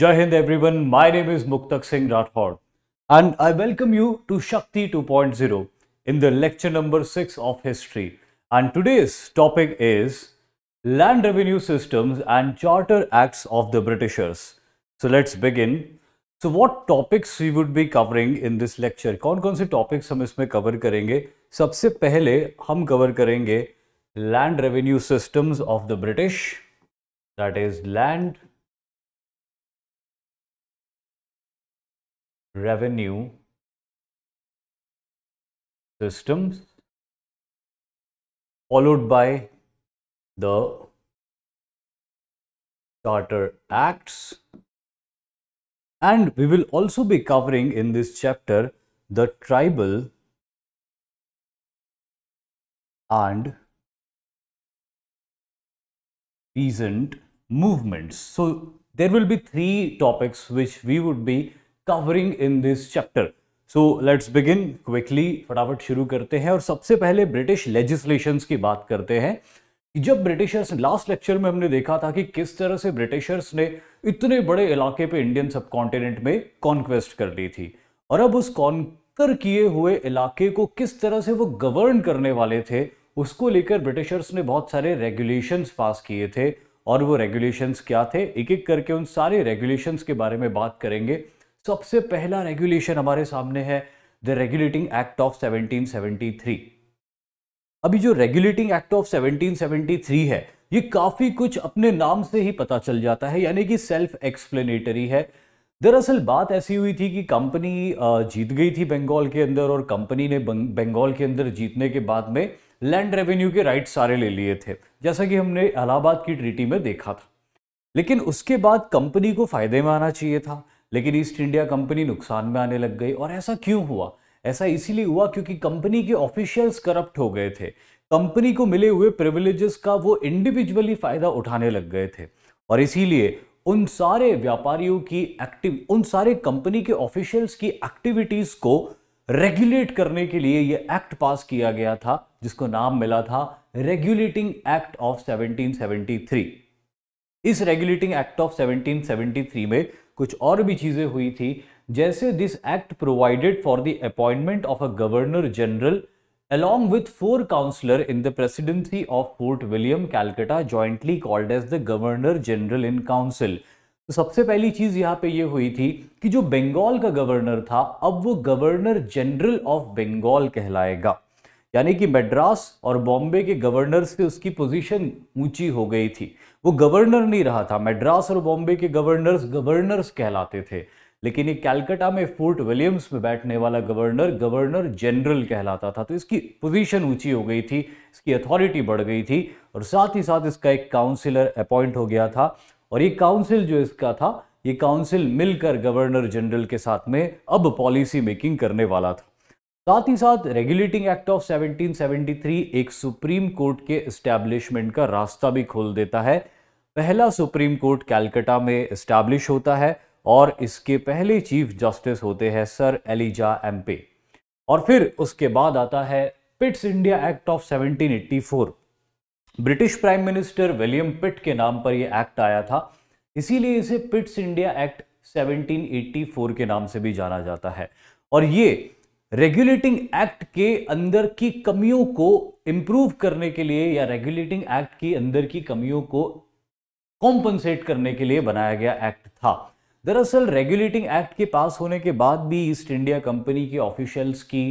Jai Hind everyone, my name is Muktak Singh Rathod and I welcome you to Shakti 2.0 in the lecture number 6 of history and today's topic is Land Revenue Systems and Charter Acts of the Britishers. So let's begin. So what topics we would be covering in this lecture? कौन कौन से topics हम इसमें cover करेंगे सबसे पहले हम cover करेंगे land revenue systems of the British that is land revenue systems followed by the Charter Acts and we will also be covering in this chapter the tribal and peasant movements. So, there will be three topics which we would be covering in this chapter so let's begin quickly फटाफट शुरू करते हैं और सबसे पहले British legislations की बात करते हैं जब ब्रिटिशर्स लास्ट लेक्चर में हमने देखा था कि किस तरह से ब्रिटिशर्स ने इतने बड़े इलाके पे इंडियन सब कॉन्टिनेंट में कॉन्क्वेस्ट कर ली थी और अब उस कॉन्कर किए हुए इलाके को किस तरह से वो गवर्न करने वाले थे उसको लेकर ब्रिटिशर्स ने बहुत सारे रेगुलेशंस पास किए थे और वो रेगुलेशंस क्या थे एक एक करके उन सारे रेगुलेशंस के बारे में बात करेंगे सबसे पहला रेगुलेशन हमारे सामने है द रेगुलेटिंग एक्ट ऑफ 1773 अभी जो रेगुलेटिंग एक्ट ऑफ 1773 है ये काफी कुछ अपने नाम से ही पता चल जाता है यानी कि सेल्फ एक्सप्लेनेटरी है दरअसल बात ऐसी हुई थी कि कंपनी जीत गई थी बंगाल के अंदर और कंपनी ने बंगाल के अंदर जीतने के बाद में लैंड रेवेन्यू के राइट सारे ले लिए थे जैसा कि हमने इलाहाबाद की ट्रीटी में देखा था लेकिन उसके बाद कंपनी को फायदे में आना चाहिए था लेकिन ईस्ट इंडिया कंपनी नुकसान में आने लग गई और ऐसा क्यों हुआ ऐसा इसीलिए हुआ क्योंकि कंपनी के ऑफिशियल्स करप्ट हो गए थे कंपनी को मिले हुए प्रिविलेजेस का वो इंडिविजुअली फायदा उठाने लग गए थे और इसीलिए उन सारे व्यापारियों की एक्टिव उन सारे कंपनी के ऑफिशियल्स की एक्टिविटीज को रेगुलेट करने के लिए यह एक्ट पास किया गया था जिसको नाम मिला था रेगुलेटिंग एक्ट ऑफ 1773 इस रेगुलेटिंग एक्ट ऑफ 1773 में कुछ और भी चीज़ें हुई थी जैसे this act provided for the appointment of a governor general along with four counsellor in the presidency of Fort William Calcutta jointly called as the governor general in council तो सबसे पहली चीज यहाँ पे ये हुई थी कि जो बंगाल का गवर्नर था अब वो गवर्नर जनरल ऑफ बंगाल कहलाएगा यानी कि मद्रास और बॉम्बे के गवर्नर से उसकी पोजीशन ऊंची हो गई थी वो गवर्नर नहीं रहा था मैड्रास और बॉम्बे के गवर्नर्स गवर्नर्स कहलाते थे लेकिन ये कैलकाटा में फोर्ट विलियम्स में बैठने वाला गवर्नर गवर्नर जनरल कहलाता था तो इसकी पोजीशन ऊंची हो गई थी इसकी अथॉरिटी बढ़ गई थी और साथ ही साथ इसका एक काउंसिलर अपॉइंट हो गया था और ये काउंसिल जो इसका था ये काउंसिल मिलकर गवर्नर जनरल के साथ में अब पॉलिसी मेकिंग करने वाला था साथ ही साथ रेगुलेटिंग एक्ट ऑफ 1773 एक सुप्रीम कोर्ट के इस्टेब्लिशमेंट का रास्ता भी खोल देता है पहला सुप्रीम कोर्ट कैलकटा में इस्टेब्लिश होता है और इसके पहले चीफ जस्टिस होते हैं सर एलिजा एम्पे और फिर उसके बाद आता है Pitt's India act of 1784 British prime minister William Pitt के नाम पर यह एक्ट आया था इसीलिए इसे पिट्स इंडिया एक्ट 1784 के नाम से भी जाना जाता है और ये रेगुलेटिंग एक्ट के अंदर की कमियों को इम्प्रूव करने के लिए या रेगुलेटिंग एक्ट के अंदर की कमियों को कॉम्पनसेट करने के लिए बनाया गया एक्ट था दरअसल रेगुलेटिंग एक्ट के पास होने के बाद भी ईस्ट इंडिया कंपनी के ऑफिशियल्स की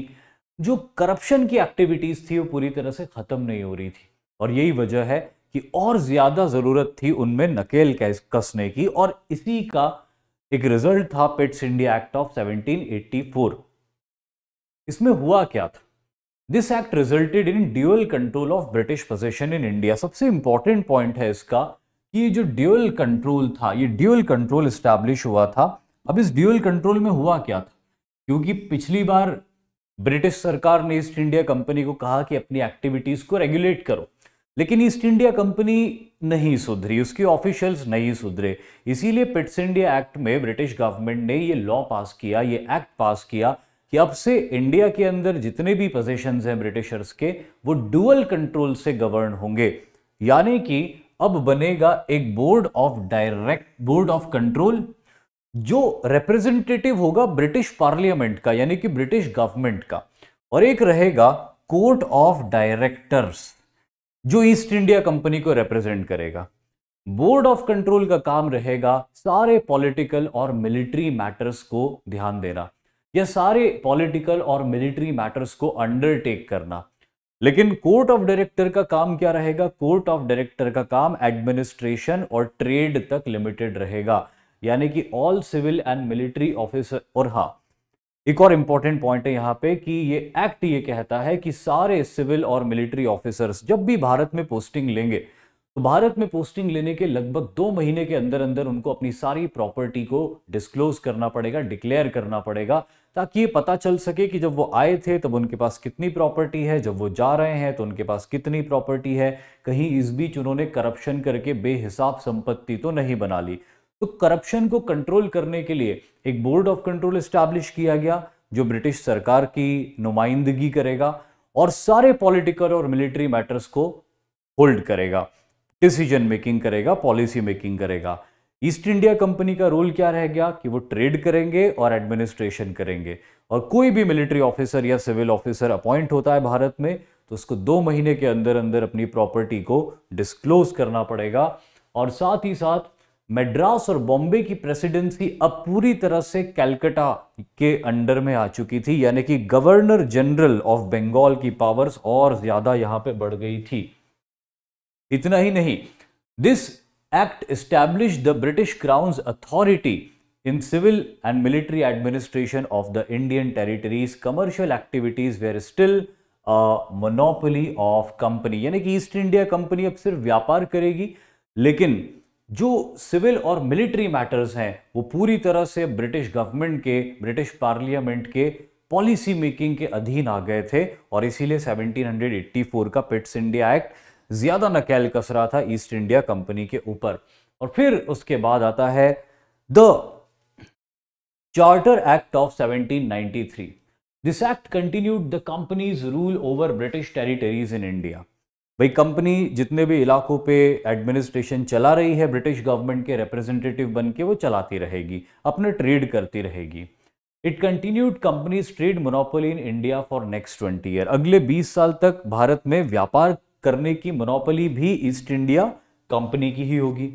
जो करप्शन की एक्टिविटीज़ थी वो पूरी तरह से ख़त्म नहीं हो रही थी और यही वजह है कि और ज़्यादा ज़रूरत थी उनमें नकेल कसने की और इसी का एक रिजल्ट था पिट्स इंडिया एक्ट ऑफ 1784 इसमें हुआ क्या था this act resulted in dual control of British position in India सबसे इंपॉर्टेंट पॉइंट है इसका कि जो ड्यूअल कंट्रोल था ये ड्यूअल कंट्रोल स्टैब्लिश हुआ था अब इस ड्यूअल कंट्रोल में हुआ क्या था क्योंकि पिछली बार ब्रिटिश सरकार ने ईस्ट इंडिया कंपनी को कहा कि अपनी एक्टिविटीज को रेगुलेट करो लेकिन ईस्ट इंडिया कंपनी नहीं सुधरी उसके ऑफिशियल्स नहीं सुधरे इसीलिए पिट्स इंडिया एक्ट में ब्रिटिश गवर्नमेंट ने ये लॉ पास किया ये एक्ट पास किया कि अब से इंडिया के अंदर जितने भी पोजीशंस हैं ब्रिटिशर्स के वो डुअल कंट्रोल से गवर्न होंगे यानी कि अब बनेगा एक board of direct board of control जो रिप्रेजेंटेटिव होगा ब्रिटिश पार्लियामेंट का यानी कि ब्रिटिश गवर्नमेंट का और एक रहेगा कोर्ट ऑफ डायरेक्टर्स जो ईस्ट इंडिया कंपनी को रिप्रेजेंट करेगा बोर्ड ऑफ कंट्रोल का काम रहेगा सारे पॉलिटिकल और मिलिट्री मैटर्स को ध्यान देना ये सारे पॉलिटिकल और मिलिट्री मैटर्स को अंडरटेक करना लेकिन कोर्ट ऑफ डायरेक्टर का काम क्या रहेगा कोर्ट ऑफ डायरेक्टर का काम एडमिनिस्ट्रेशन और ट्रेड तक लिमिटेड रहेगा यानी कि all civil and military officer और हाँ एक और इंपॉर्टेंट पॉइंट है यहाँ पे कि ये एक्ट ये कहता है कि सारे सिविल और मिलिट्री ऑफिसर्स जब भी भारत में पोस्टिंग लेंगे तो भारत में पोस्टिंग लेने के लगभग दो महीने के अंदर अंदर उनको अपनी सारी प्रॉपर्टी को डिस्क्लोज करना पड़ेगा डिक्लेयर करना पड़ेगा ताकि ये पता चल सके कि जब वो आए थे तब उनके पास कितनी प्रॉपर्टी है जब वो जा रहे हैं तो उनके पास कितनी प्रॉपर्टी है कहीं इस बीच उन्होंने करप्शन करके बेहिसाब संपत्ति तो नहीं बना ली तो करप्शन को कंट्रोल करने के लिए एक बोर्ड ऑफ कंट्रोल इस्टेब्लिश किया गया जो ब्रिटिश सरकार की नुमाइंदगी करेगा और सारे पॉलिटिकल और मिलिट्री मैटर्स को होल्ड करेगा डिसीजन मेकिंग करेगा पॉलिसी मेकिंग करेगा ईस्ट इंडिया कंपनी का रोल क्या रह गया कि वो ट्रेड करेंगे और एडमिनिस्ट्रेशन करेंगे और कोई भी मिलिट्री ऑफिसर या सिविल ऑफिसर अपॉइंट होता है भारत में तो उसको दो महीने के अंदर अंदर अपनी प्रॉपर्टी को डिस्क्लोज करना पड़ेगा और साथ ही साथ मेड्रास और बॉम्बे की प्रेसिडेंसी अब पूरी तरह से कैलकटा के अंडर में आ चुकी थी यानी कि गवर्नर जनरल ऑफ बंगाल की पावर्स और ज्यादा यहां पे बढ़ गई थी इतना ही नहीं this act establish the British crown authority in civil and military administration of the Indian territories commercial activities were still monopoly of company यानी कि ईस्ट इंडिया कंपनी अब सिर्फ व्यापार करेगी लेकिन जो सिविल और मिलिट्री मैटर्स हैं वो पूरी तरह से ब्रिटिश गवर्नमेंट के ब्रिटिश पार्लियामेंट के पॉलिसी मेकिंग के अधीन आ गए थे और इसीलिए 1784 का पिट्स इंडिया एक्ट ज़्यादा नकेल कस रहा था ईस्ट इंडिया कंपनी के ऊपर और फिर उसके बाद आता है the charter act of 1793 this act continued the company's rule over British territories in India भाई कंपनी जितने भी इलाकों पे एडमिनिस्ट्रेशन चला रही है ब्रिटिश गवर्नमेंट के रिप्रेजेंटेटिव बन के वो चलाती रहेगी अपने ट्रेड करती रहेगी it continued company's trade monopoly in India for next twenty year अगले 20 साल तक भारत में व्यापार करने की मोनोपली भी ईस्ट इंडिया कंपनी की ही होगी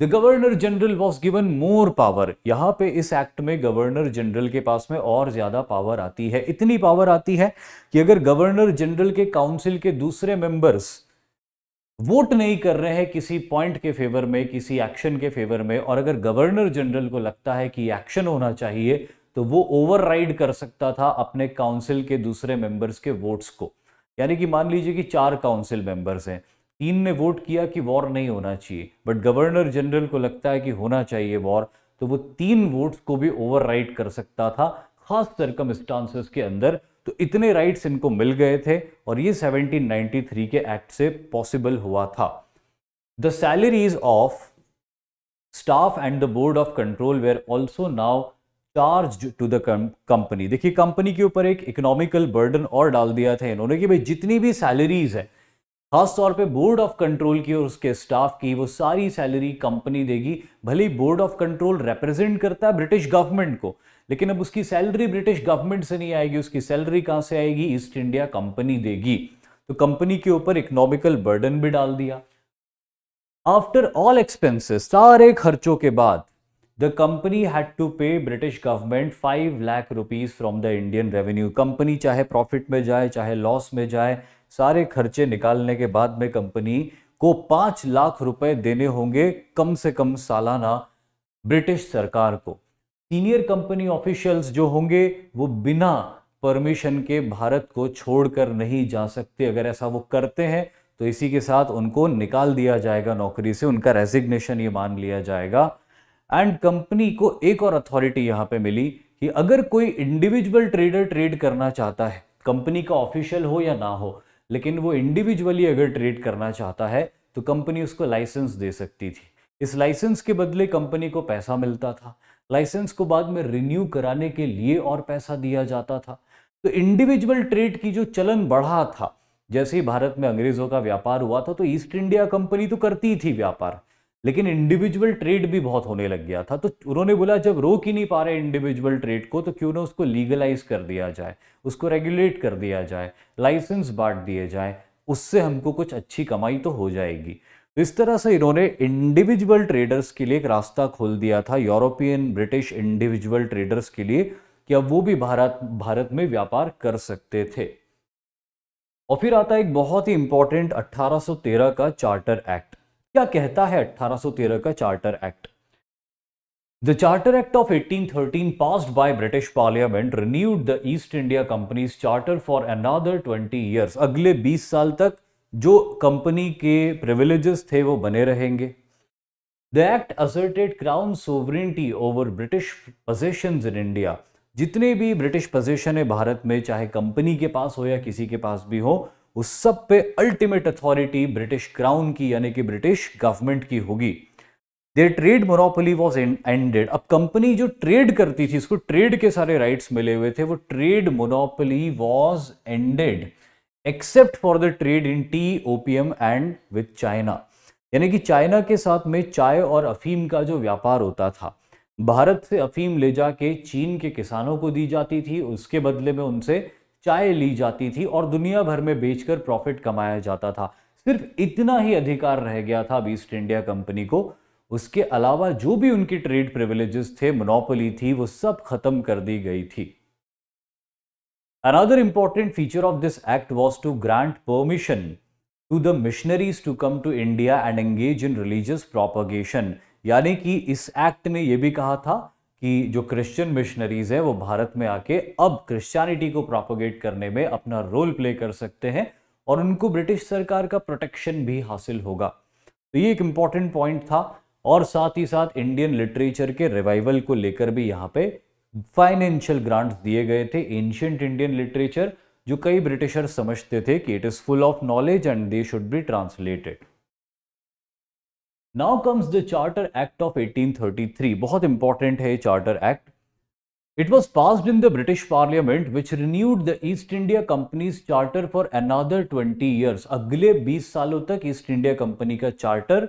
the governor general was given more power यहाँ पे इस एक्ट में गवर्नर जनरल के पास में और ज्यादा पावर आती है इतनी पावर आती है कि अगर गवर्नर जनरल के काउंसिल के दूसरे मेंबर्स वोट नहीं कर रहे हैं किसी पॉइंट के फेवर में किसी एक्शन के फेवर में और अगर गवर्नर जनरल को लगता है कि एक्शन होना चाहिए तो वो ओवरराइड कर सकता था अपने काउंसिल के दूसरे मेंबर्स के वोट्स को यानी कि मान लीजिए कि चार काउंसिल मेंबर्स हैं तीन ने वोट किया कि वॉर नहीं होना चाहिए बट गवर्नर जनरल को लगता है कि होना चाहिए वॉर तो वो तीन वोट्स को भी ओवर कर सकता था खास स्टांसेस के अंदर तो इतने राइट्स इनको मिल गए थे और ये 1793 के एक्ट से पॉसिबल हुआ था the salaries of staff and the board of control were also now charge to the company देखिए कंपनी के ऊपर एक इकोनॉमिकल बर्डन और डाल दिया था इन्होंने कि भाई जितनी भी सैलरीज है खासतौर पे बोर्ड ऑफ कंट्रोल की और उसके स्टाफ की वो सारी सैलरी कंपनी देगी भले बोर्ड ऑफ कंट्रोल रिप्रेजेंट करता है ब्रिटिश गवर्नमेंट को लेकिन अब उसकी सैलरी ब्रिटिश गवर्नमेंट से नहीं आएगी उसकी सैलरी कहाँ से आएगी ईस्ट इंडिया कंपनी देगी तो कंपनी के ऊपर इकोनॉमिकल बर्डन भी डाल दिया आफ्टर ऑल एक्सपेंसेस सारे खर्चों के बाद the company had to pay British government five lakh rupees from the Indian revenue company चाहे प्रॉफिट में जाए चाहे लॉस में जाए सारे खर्चे निकालने के बाद में कंपनी को पांच लाख रुपए देने होंगे कम से कम सालाना ब्रिटिश सरकार को सीनियर कंपनी ऑफिशियल्स जो होंगे वो बिना परमिशन के भारत को छोड़कर नहीं जा सकते अगर ऐसा वो करते हैं तो इसी के साथ उनको निकाल दिया जाएगा नौकरी से उनका रेजिग्नेशन ये मान लिया जाएगा एंड कंपनी को एक और अथॉरिटी यहाँ पे मिली कि अगर कोई इंडिविजुअल ट्रेडर ट्रेड करना चाहता है कंपनी का ऑफिशियल हो या ना हो लेकिन वो इंडिविजुअली अगर ट्रेड करना चाहता है तो कंपनी उसको लाइसेंस दे सकती थी इस लाइसेंस के बदले कंपनी को पैसा मिलता था लाइसेंस को बाद में रिन्यू कराने के लिए और पैसा दिया जाता था तो इंडिविजुअल ट्रेड की जो चलन बढ़ा था जैसे ही भारत में अंग्रेजों का व्यापार हुआ था तो ईस्ट इंडिया कंपनी तो करती थी व्यापार लेकिन इंडिविजुअल ट्रेड भी बहुत होने लग गया था तो उन्होंने बोला जब रोक ही नहीं पा रहे इंडिविजुअल ट्रेड को तो क्यों ना उसको लीगलाइज कर दिया जाए उसको रेगुलेट कर दिया जाए लाइसेंस बांट दिए जाए उससे हमको कुछ अच्छी कमाई तो हो जाएगी तो इस तरह से इन्होंने इंडिविजुअल ट्रेडर्स के लिए एक रास्ता खोल दिया था यूरोपियन ब्रिटिश इंडिविजुअल ट्रेडर्स के लिए कि अब वो भी भारत भारत में व्यापार कर सकते थे और फिर आता है एक बहुत ही इंपॉर्टेंट 1813 का चार्टर एक्ट क्या कहता है 1813 का charter act the charter act of 1813 pass by British parliament renewed the East India company charter for another 20 year अगले 20 साल तक जो कंपनी के प्रिविलेजेस थे वो बने रहेंगे the act asserted crown sovereignty over British possession in India जितने भी ब्रिटिश पोजेशन है भारत में चाहे कंपनी के पास हो या किसी के पास भी हो उस सब पे अल्टीमेट अथॉरिटी ब्रिटिश क्राउन की यानी कि ब्रिटिश गवर्नमेंट की होगी there trade monopoly was ended अब कंपनी जो ट्रेड करती थी उसको ट्रेड के सारे राइट्स मिले हुए थे वो trade monopoly was ended except for the trade in tea opium and with China यानी कि चाइना के साथ में चाय और अफीम का जो व्यापार होता था भारत से अफीम ले जाके चीन के किसानों को दी जाती थी उसके बदले में उनसे चाय ली जाती थी और दुनिया भर में बेचकर प्रॉफिट कमाया जाता था सिर्फ इतना ही अधिकार रह गया था अब ईस्ट इंडिया कंपनी को उसके अलावा जो भी उनकी ट्रेड प्रिविलेजेस थे मोनोपोली थी वो सब खत्म कर दी गई थी another important feature of this act was to grant permission to the missionaries to come to India and engage in religious propagation यानी कि इस एक्ट ने यह भी कहा था कि जो क्रिश्चियन मिशनरीज हैं वो भारत में आके अब क्रिश्चियनिटी को प्रोपोगेट करने में अपना रोल प्ले कर सकते हैं और उनको ब्रिटिश सरकार का प्रोटेक्शन भी हासिल होगा तो ये एक इम्पॉर्टेंट पॉइंट था और साथ ही साथ इंडियन लिटरेचर के रिवाइवल को लेकर भी यहाँ पे फाइनेंशियल ग्रांट्स दिए गए थे एंशियंट इंडियन लिटरेचर जो कई ब्रिटिशर समझते थे कि it is full of knowledge and they should be translated now comes the charter act of 1833 बहुत इंपॉर्टेंट है charter act it was passed in the British parliament which renewed the East India company's charter for another 20 years. अगले 20 सालों तक East India company का charter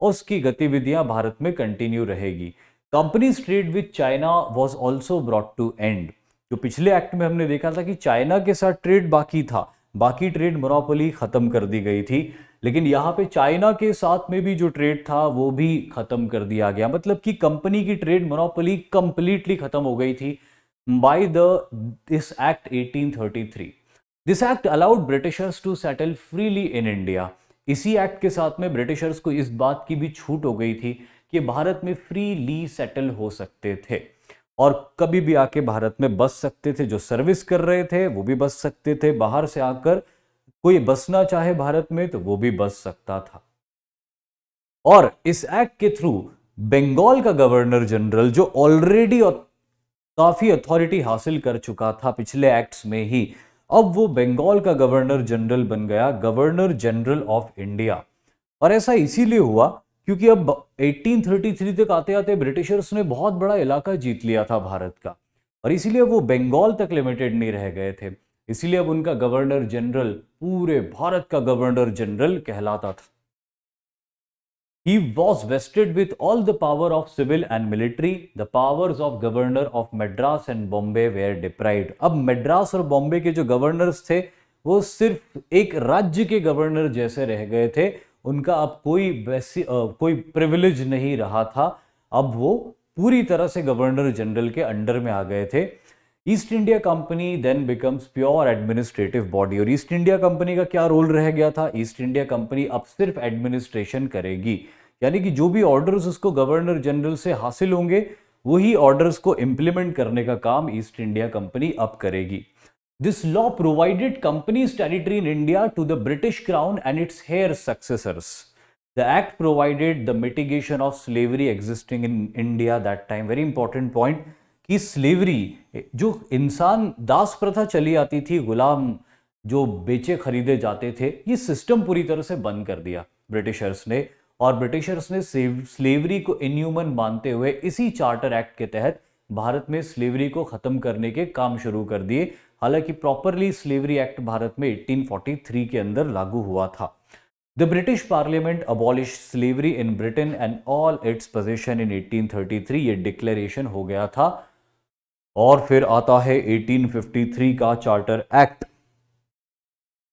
और उसकी गतिविधियां भारत में कंटिन्यू रहेगी company's trade with China was also brought to end जो पिछले एक्ट में हमने देखा था कि चाइना के साथ ट्रेड बाकी था बाकी ट्रेड मोनोपोली खत्म कर दी गई थी लेकिन यहाँ पे चाइना के साथ में भी जो ट्रेड था वो भी ख़त्म कर दिया गया मतलब कि कंपनी की ट्रेड मोनोपोली कंप्लीटली ख़त्म हो गई थी by the this act 1833 this act allowed Britishers to settle freely in India इसी एक्ट के साथ में ब्रिटिशर्स को इस बात की भी छूट हो गई थी कि भारत में फ्रीली सेटल हो सकते थे और कभी भी आके भारत में बस सकते थे जो सर्विस कर रहे थे वो भी बस सकते थे बाहर से आकर कोई बसना चाहे भारत में तो वो भी बस सकता था और इस एक्ट के थ्रू बंगाल का गवर्नर जनरल जो ऑलरेडी काफी अथॉरिटी हासिल कर चुका था पिछले एक्ट्स में ही अब वो बंगाल का गवर्नर जनरल बन गया गवर्नर जनरल ऑफ इंडिया और ऐसा इसीलिए हुआ क्योंकि अब 1833 तक आते आते ब्रिटिशर्स ने बहुत बड़ा इलाका जीत लिया था भारत का और इसीलिए वो बंगाल तक लिमिटेड नहीं रह गए थे इसीलिए अब उनका गवर्नर जनरल पूरे भारत का गवर्नर जनरल कहलाता था he was vested with all the power of civil and military the powers of governor of Madras and Bombay were deprived अब मेड्रास और बॉम्बे के जो गवर्नर्स थे वो सिर्फ एक राज्य के गवर्नर जैसे रह गए थे उनका अब कोई वैसी कोई प्रिविलेज नहीं रहा था अब वो पूरी तरह से गवर्नर जनरल के अंडर में आ गए थे East India company then becomes pure administrative body और ईस्ट इंडिया कंपनी का क्या रोल रह गया था ईस्ट इंडिया कंपनी अब सिर्फ एडमिनिस्ट्रेशन करेगी यानी कि जो भी ऑर्डर्स उसको गवर्नर जनरल से हासिल होंगे वही ऑर्डर्स को इम्प्लीमेंट करने का काम ईस्ट इंडिया कंपनी अब करेगी this law provided company's territory in India to the British crown and its heir successors the act provided the mitigation of slavery existing in India that time very important point कि slavery जो इंसान दास प्रथा चली आती थी गुलाम जो बेचे खरीदे जाते थे ये सिस्टम पूरी तरह से बंद कर दिया ब्रिटिशर्स ने और ब्रिटिशर्स ने स्लेवरी को इन्यूमन मानते हुए इसी चार्टर एक्ट के तहत भारत में स्लेवरी को ख़त्म करने के काम शुरू कर दिए हालांकि प्रॉपरली स्लेवरी एक्ट भारत में 1843 के अंदर लागू हुआ था the British parliament abolish slavery in Britain and all its position in 1833 ये डिक्लेरेशन हो गया था और फिर आता है 1853 का charter act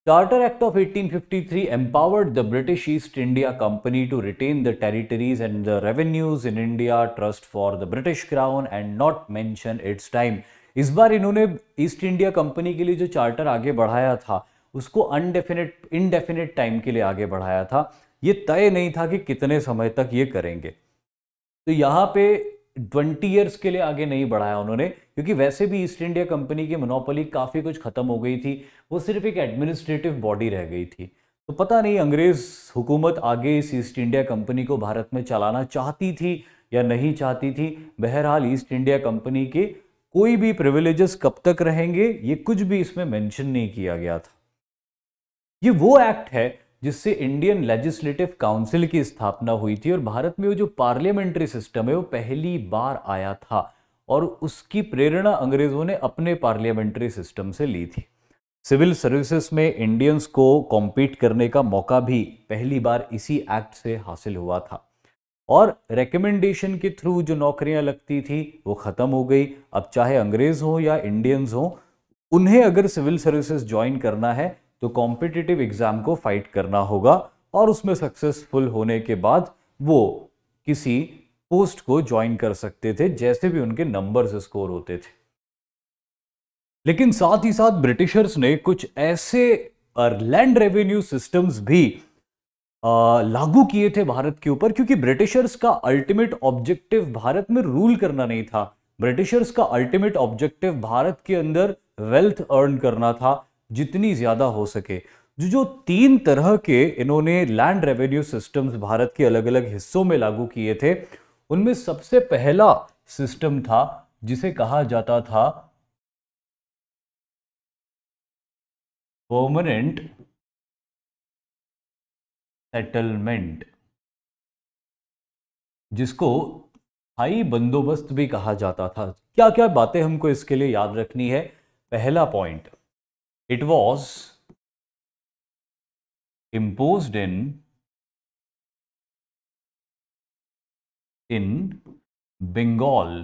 charter act of 1853 fifty three empowered the British East India company to retain the territories and the revenues in India trust for the British crown and not mention its time इस बार इन्होंने east India company के लिए जो charter आगे बढ़ाया था उसको अनडेफिनेट इनडेफिनेट टाइम के लिए आगे बढ़ाया था ये तय नहीं था कि कितने समय तक ये करेंगे तो यहाँ पे ट्वेंटी ईयर्स के लिए आगे नहीं बढ़ाया उन्होंने क्योंकि वैसे भी ईस्ट इंडिया कंपनी की मोनोपोली काफ़ी कुछ ख़त्म हो गई थी वो सिर्फ एक एडमिनिस्ट्रेटिव बॉडी रह गई थी तो पता नहीं अंग्रेज़ हुकूमत आगे इस ईस्ट इंडिया कंपनी को भारत में चलाना चाहती थी या नहीं चाहती थी बहरहाल ईस्ट इंडिया कंपनी के कोई भी प्रिविलेजेस कब तक रहेंगे ये कुछ भी इसमें मेंशन नहीं किया गया था ये वो एक्ट है जिससे इंडियन लेजिस्लेटिव काउंसिल की स्थापना हुई थी और भारत में वो जो पार्लियामेंट्री सिस्टम है वो पहली बार आया था और उसकी प्रेरणा अंग्रेज़ों ने अपने पार्लियामेंट्री सिस्टम से ली थी सिविल सर्विसेज में इंडियंस को कॉम्पीट करने का मौका भी पहली बार इसी एक्ट से हासिल हुआ था और रिकमेंडेशन के थ्रू जो नौकरियां लगती थी वो ख़त्म हो गई अब चाहे अंग्रेज़ हो या इंडियंस हो उन्हें अगर सिविल सर्विसेज ज्वाइन करना है तो कॉम्पिटिटिव एग्ज़ाम को फाइट करना होगा और उसमें सक्सेसफुल होने के बाद वो किसी पोस्ट को ज्वाइन कर सकते थे जैसे भी उनके नंबर्स स्कोर होते थे लेकिन साथ ही साथ ब्रिटिशर्स ने कुछ ऐसे लैंड रेवेन्यू सिस्टम्स भी लागू किए थे भारत के ऊपर क्योंकि ब्रिटिशर्स का अल्टीमेट ऑब्जेक्टिव भारत में रूल करना नहीं था ब्रिटिशर्स का अल्टीमेट ऑब्जेक्टिव भारत के अंदर वेल्थ अर्न करना था जितनी ज़्यादा हो सके जो जो तीन तरह के इन्होंने लैंड रेवेन्यू सिस्टम्स भारत के अलग अलग हिस्सों में लागू किए थे उनमें सबसे पहला सिस्टम था जिसे कहा जाता था परमानेंट सेटलमेंट जिसको हाई बंदोबस्त भी कहा जाता था क्या क्या बातें हमको इसके लिए याद रखनी है पहला point it was imposed in in bengal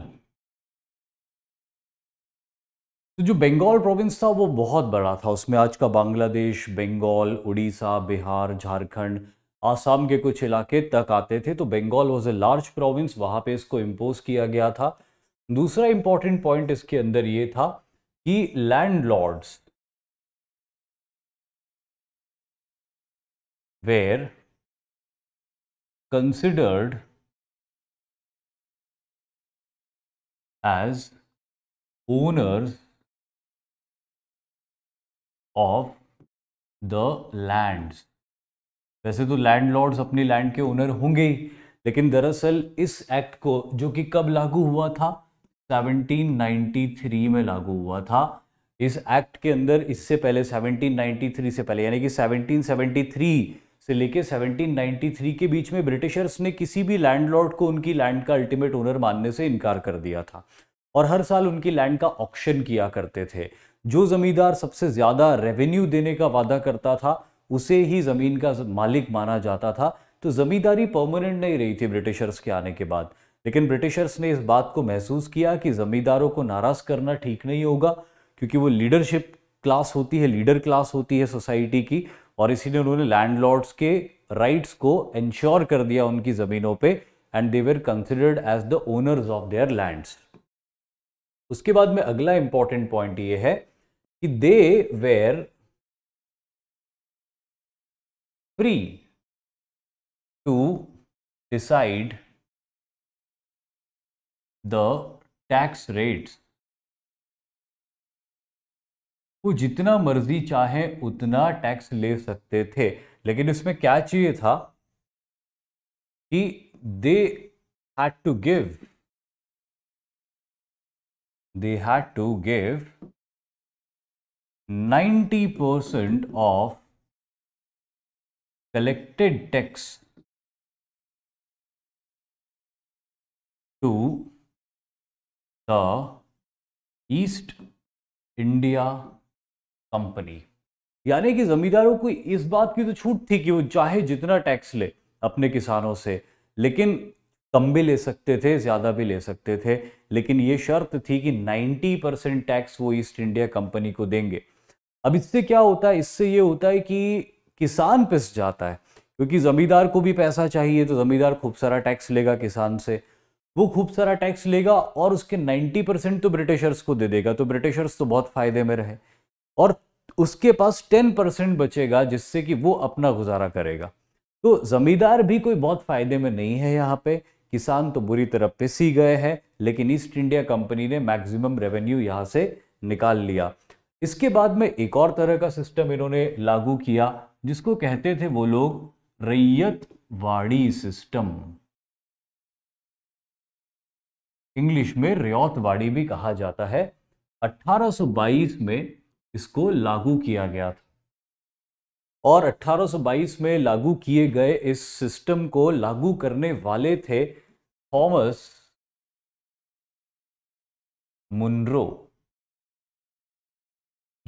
तो जो बंगाल प्रोविंस था वो बहुत बड़ा था उसमें आज का बांग्लादेश बंगाल उड़ीसा बिहार झारखंड आसाम के कुछ इलाके तक आते थे तो Bengal was a large province वहाँ पे इसको इम्पोज किया गया था दूसरा इम्पॉर्टेंट पॉइंट इसके अंदर ये था कि landlords were considered as owners of the lands वैसे तो लैंडलॉर्ड्स अपनी लैंड के ओनर होंगे ही लेकिन दरअसल इस एक्ट को जो कि कब लागू हुआ था 1793 में लागू हुआ था इस एक्ट के अंदर इससे पहले 1793 से पहले यानी कि 1773 से लेके 1793 के बीच में ब्रिटिशर्स ने किसी भी लैंडलॉर्ड को उनकी लैंड का अल्टीमेट ओनर मानने से इनकार कर दिया था और हर साल उनकी लैंड का ऑक्शन किया करते थे जो ज़मींदार सबसे ज़्यादा रेवेन्यू देने का वादा करता था उसे ही ज़मीन का मालिक माना जाता था तो ज़मींदारी परमानेंट नहीं रही थी ब्रिटिशर्स के आने के बाद लेकिन ब्रिटिशर्स ने इस बात को महसूस किया कि ज़मींदारों को नाराज़ करना ठीक नहीं होगा क्योंकि वो लीडरशिप क्लास होती है लीडर क्लास होती है सोसाइटी की और इसीलिए उन्होंने लैंडलॉर्ड्स के राइट्स को इंश्योर कर दिया उनकी ज़मीनों पे and they were considered as the owners of their lands उसके बाद में अगला इंपॉर्टेंट पॉइंट ये है कि they were free to decide the tax rates वो जितना मर्जी चाहे उतना टैक्स ले सकते थे लेकिन इसमें क्या चाहिए था कि they had to give they had to give 90% percent of collected tax to the East India Company यानी कि जमींदारों को इस बात की तो छूट थी कि वो चाहे जितना टैक्स ले अपने किसानों से लेकिन कम भी ले सकते थे ज़्यादा भी ले सकते थे लेकिन ये शर्त थी कि 90 परसेंट टैक्स वो ईस्ट इंडिया कंपनी को देंगे अब इससे क्या होता है इससे ये होता है कि किसान पिस जाता है क्योंकि ज़मींदार को भी पैसा चाहिए तो ज़मींदार खूब सारा टैक्स लेगा किसान से वो खूब सारा टैक्स लेगा और उसके 90 परसेंट तो ब्रिटिशर्स को दे देगा तो ब्रिटिशर्स तो बहुत फायदे में रहे और उसके पास टेन परसेंट बचेगा जिससे कि वो अपना गुजारा करेगा तो ज़मींदार भी कोई बहुत फ़ायदे में नहीं है यहाँ पे किसान तो बुरी तरह पिसी गए हैं लेकिन ईस्ट इंडिया कंपनी ने मैक्सिमम रेवेन्यू यहाँ से निकाल लिया इसके बाद में एक और तरह का सिस्टम इन्होंने लागू किया जिसको कहते थे वो लोग रैयत वाड़ी सिस्टम इंग्लिश में वाड़ी भी कहा जाता है 1822 में इसको लागू किया गया था और 1822 में लागू किए गए इस सिस्टम को लागू करने वाले थे थॉमस मुनरो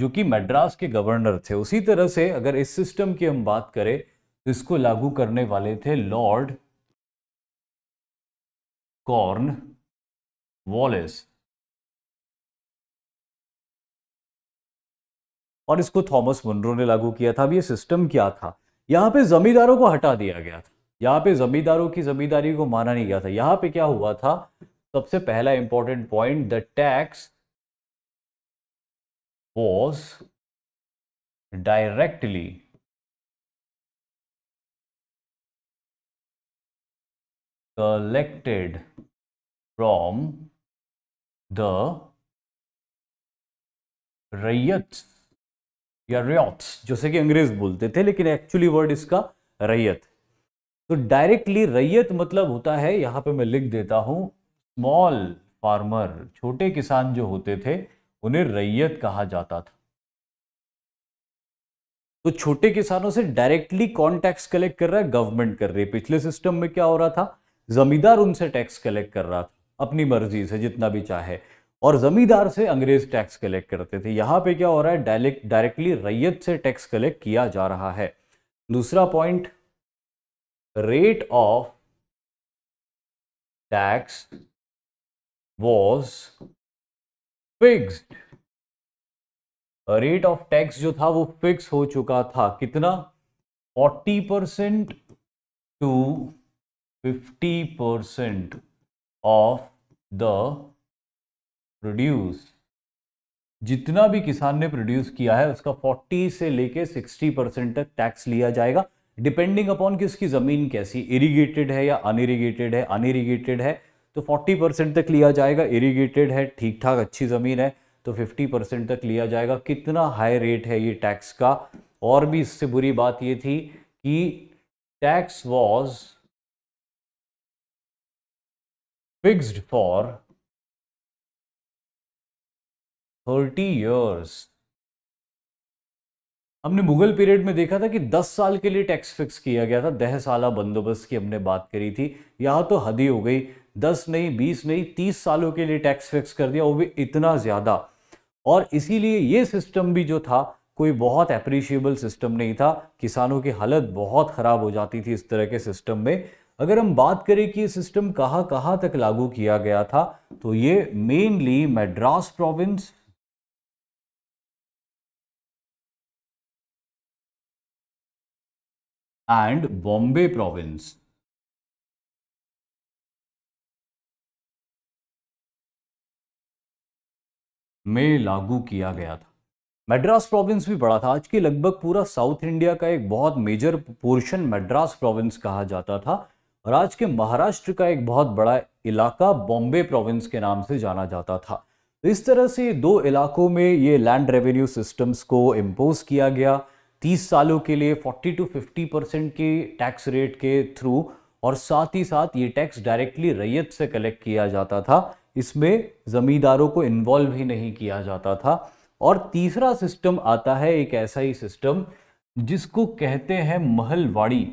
जो कि मद्रास के गवर्नर थे उसी तरह से अगर इस सिस्टम की हम बात करें तो इसको लागू करने वाले थे लॉर्ड कॉर्न वॉलेस और इसको थॉमस मुंड्रो ने लागू किया था अब ये सिस्टम क्या था यहाँ पे जमींदारों को हटा दिया गया था यहाँ पे जमींदारों की जमींदारी को माना नहीं गया था यहाँ पे क्या हुआ था सबसे पहला important point the tax was directly collected from the ryots या रियॉट्स जैसे कि अंग्रेज बोलते थे लेकिन एक्चुअली वर्ड इसका रैयत तो डायरेक्टली रैयत मतलब होता है यहाँ पे मैं लिख देता हूँ स्मॉल फार्मर छोटे किसान जो होते थे उन्हें रैयत कहा जाता था तो छोटे किसानों से डायरेक्टली कौन टैक्स कलेक्ट कर रहा है गवर्नमेंट कर रही है पिछले सिस्टम में क्या हो रहा था जमींदार उनसे टैक्स कलेक्ट कर रहा था अपनी मर्जी से जितना भी चाहे और ज़मींदार से अंग्रेज़ टैक्स कलेक्ट करते थे यहां पे क्या हो रहा है डायरेक्ट डायरेक्टली रैयत से टैक्स कलेक्ट किया जा रहा है दूसरा point rate of tax was fixed rate of tax जो था वो फिक्स हो चुका था कितना 40 percent to 50 percent of the produce जितना भी किसान ने प्रोड्यूस किया है उसका 40 से लेके 60 परसेंट तक टैक्स लिया जाएगा डिपेंडिंग अपॉन कि उसकी ज़मीन कैसी इरिगेटेड है या अनइरीगेटेड है अनइरीगेटेड है तो 40 परसेंट तक लिया जाएगा इरिगेटेड है ठीक ठाक अच्छी ज़मीन है तो 50 परसेंट तक लिया जाएगा कितना हाई रेट है ये टैक्स का और भी इससे बुरी बात ये थी कि tax was fixed for thirty years हमने मुगल पीरियड में देखा था कि 10 साल के लिए टैक्स फिक्स किया गया था दह साल बंदोबस्त की हमने बात करी थी यहाँ तो हदी हो गई 10 नहीं 20 नहीं 30 सालों के लिए टैक्स फिक्स कर दिया वो भी इतना ज़्यादा और इसीलिए ये सिस्टम भी जो था कोई बहुत अप्रिशिएबल सिस्टम नहीं था किसानों की हालत बहुत ख़राब हो जाती थी इस तरह के सिस्टम में अगर हम बात करें कि ये सिस्टम कहाँ कहाँ तक लागू किया गया था तो ये mainly Madras province and Bombay province. में लागू किया गया था मद्रास प्रोविंस भी बड़ा था आज के लगभग पूरा साउथ इंडिया का एक बहुत मेजर पोर्शन मद्रास प्रोविंस कहा जाता था और आज के महाराष्ट्र का एक बहुत बड़ा इलाका बॉम्बे प्रोविंस के नाम से जाना जाता था तो इस तरह से दो इलाकों में ये लैंड रेवेन्यू सिस्टम्स को इम्पोज किया गया तीस सालों के लिए फोर्टी टू फिफ्टी परसेंट के टैक्स रेट के थ्रू और साथ ही साथ ये टैक्स डायरेक्टली रैयत से कलेक्ट किया जाता था इसमें ज़मींदारों को इन्वॉल्व ही नहीं किया जाता था और तीसरा सिस्टम आता है एक ऐसा ही सिस्टम जिसको कहते हैं महलवाड़ी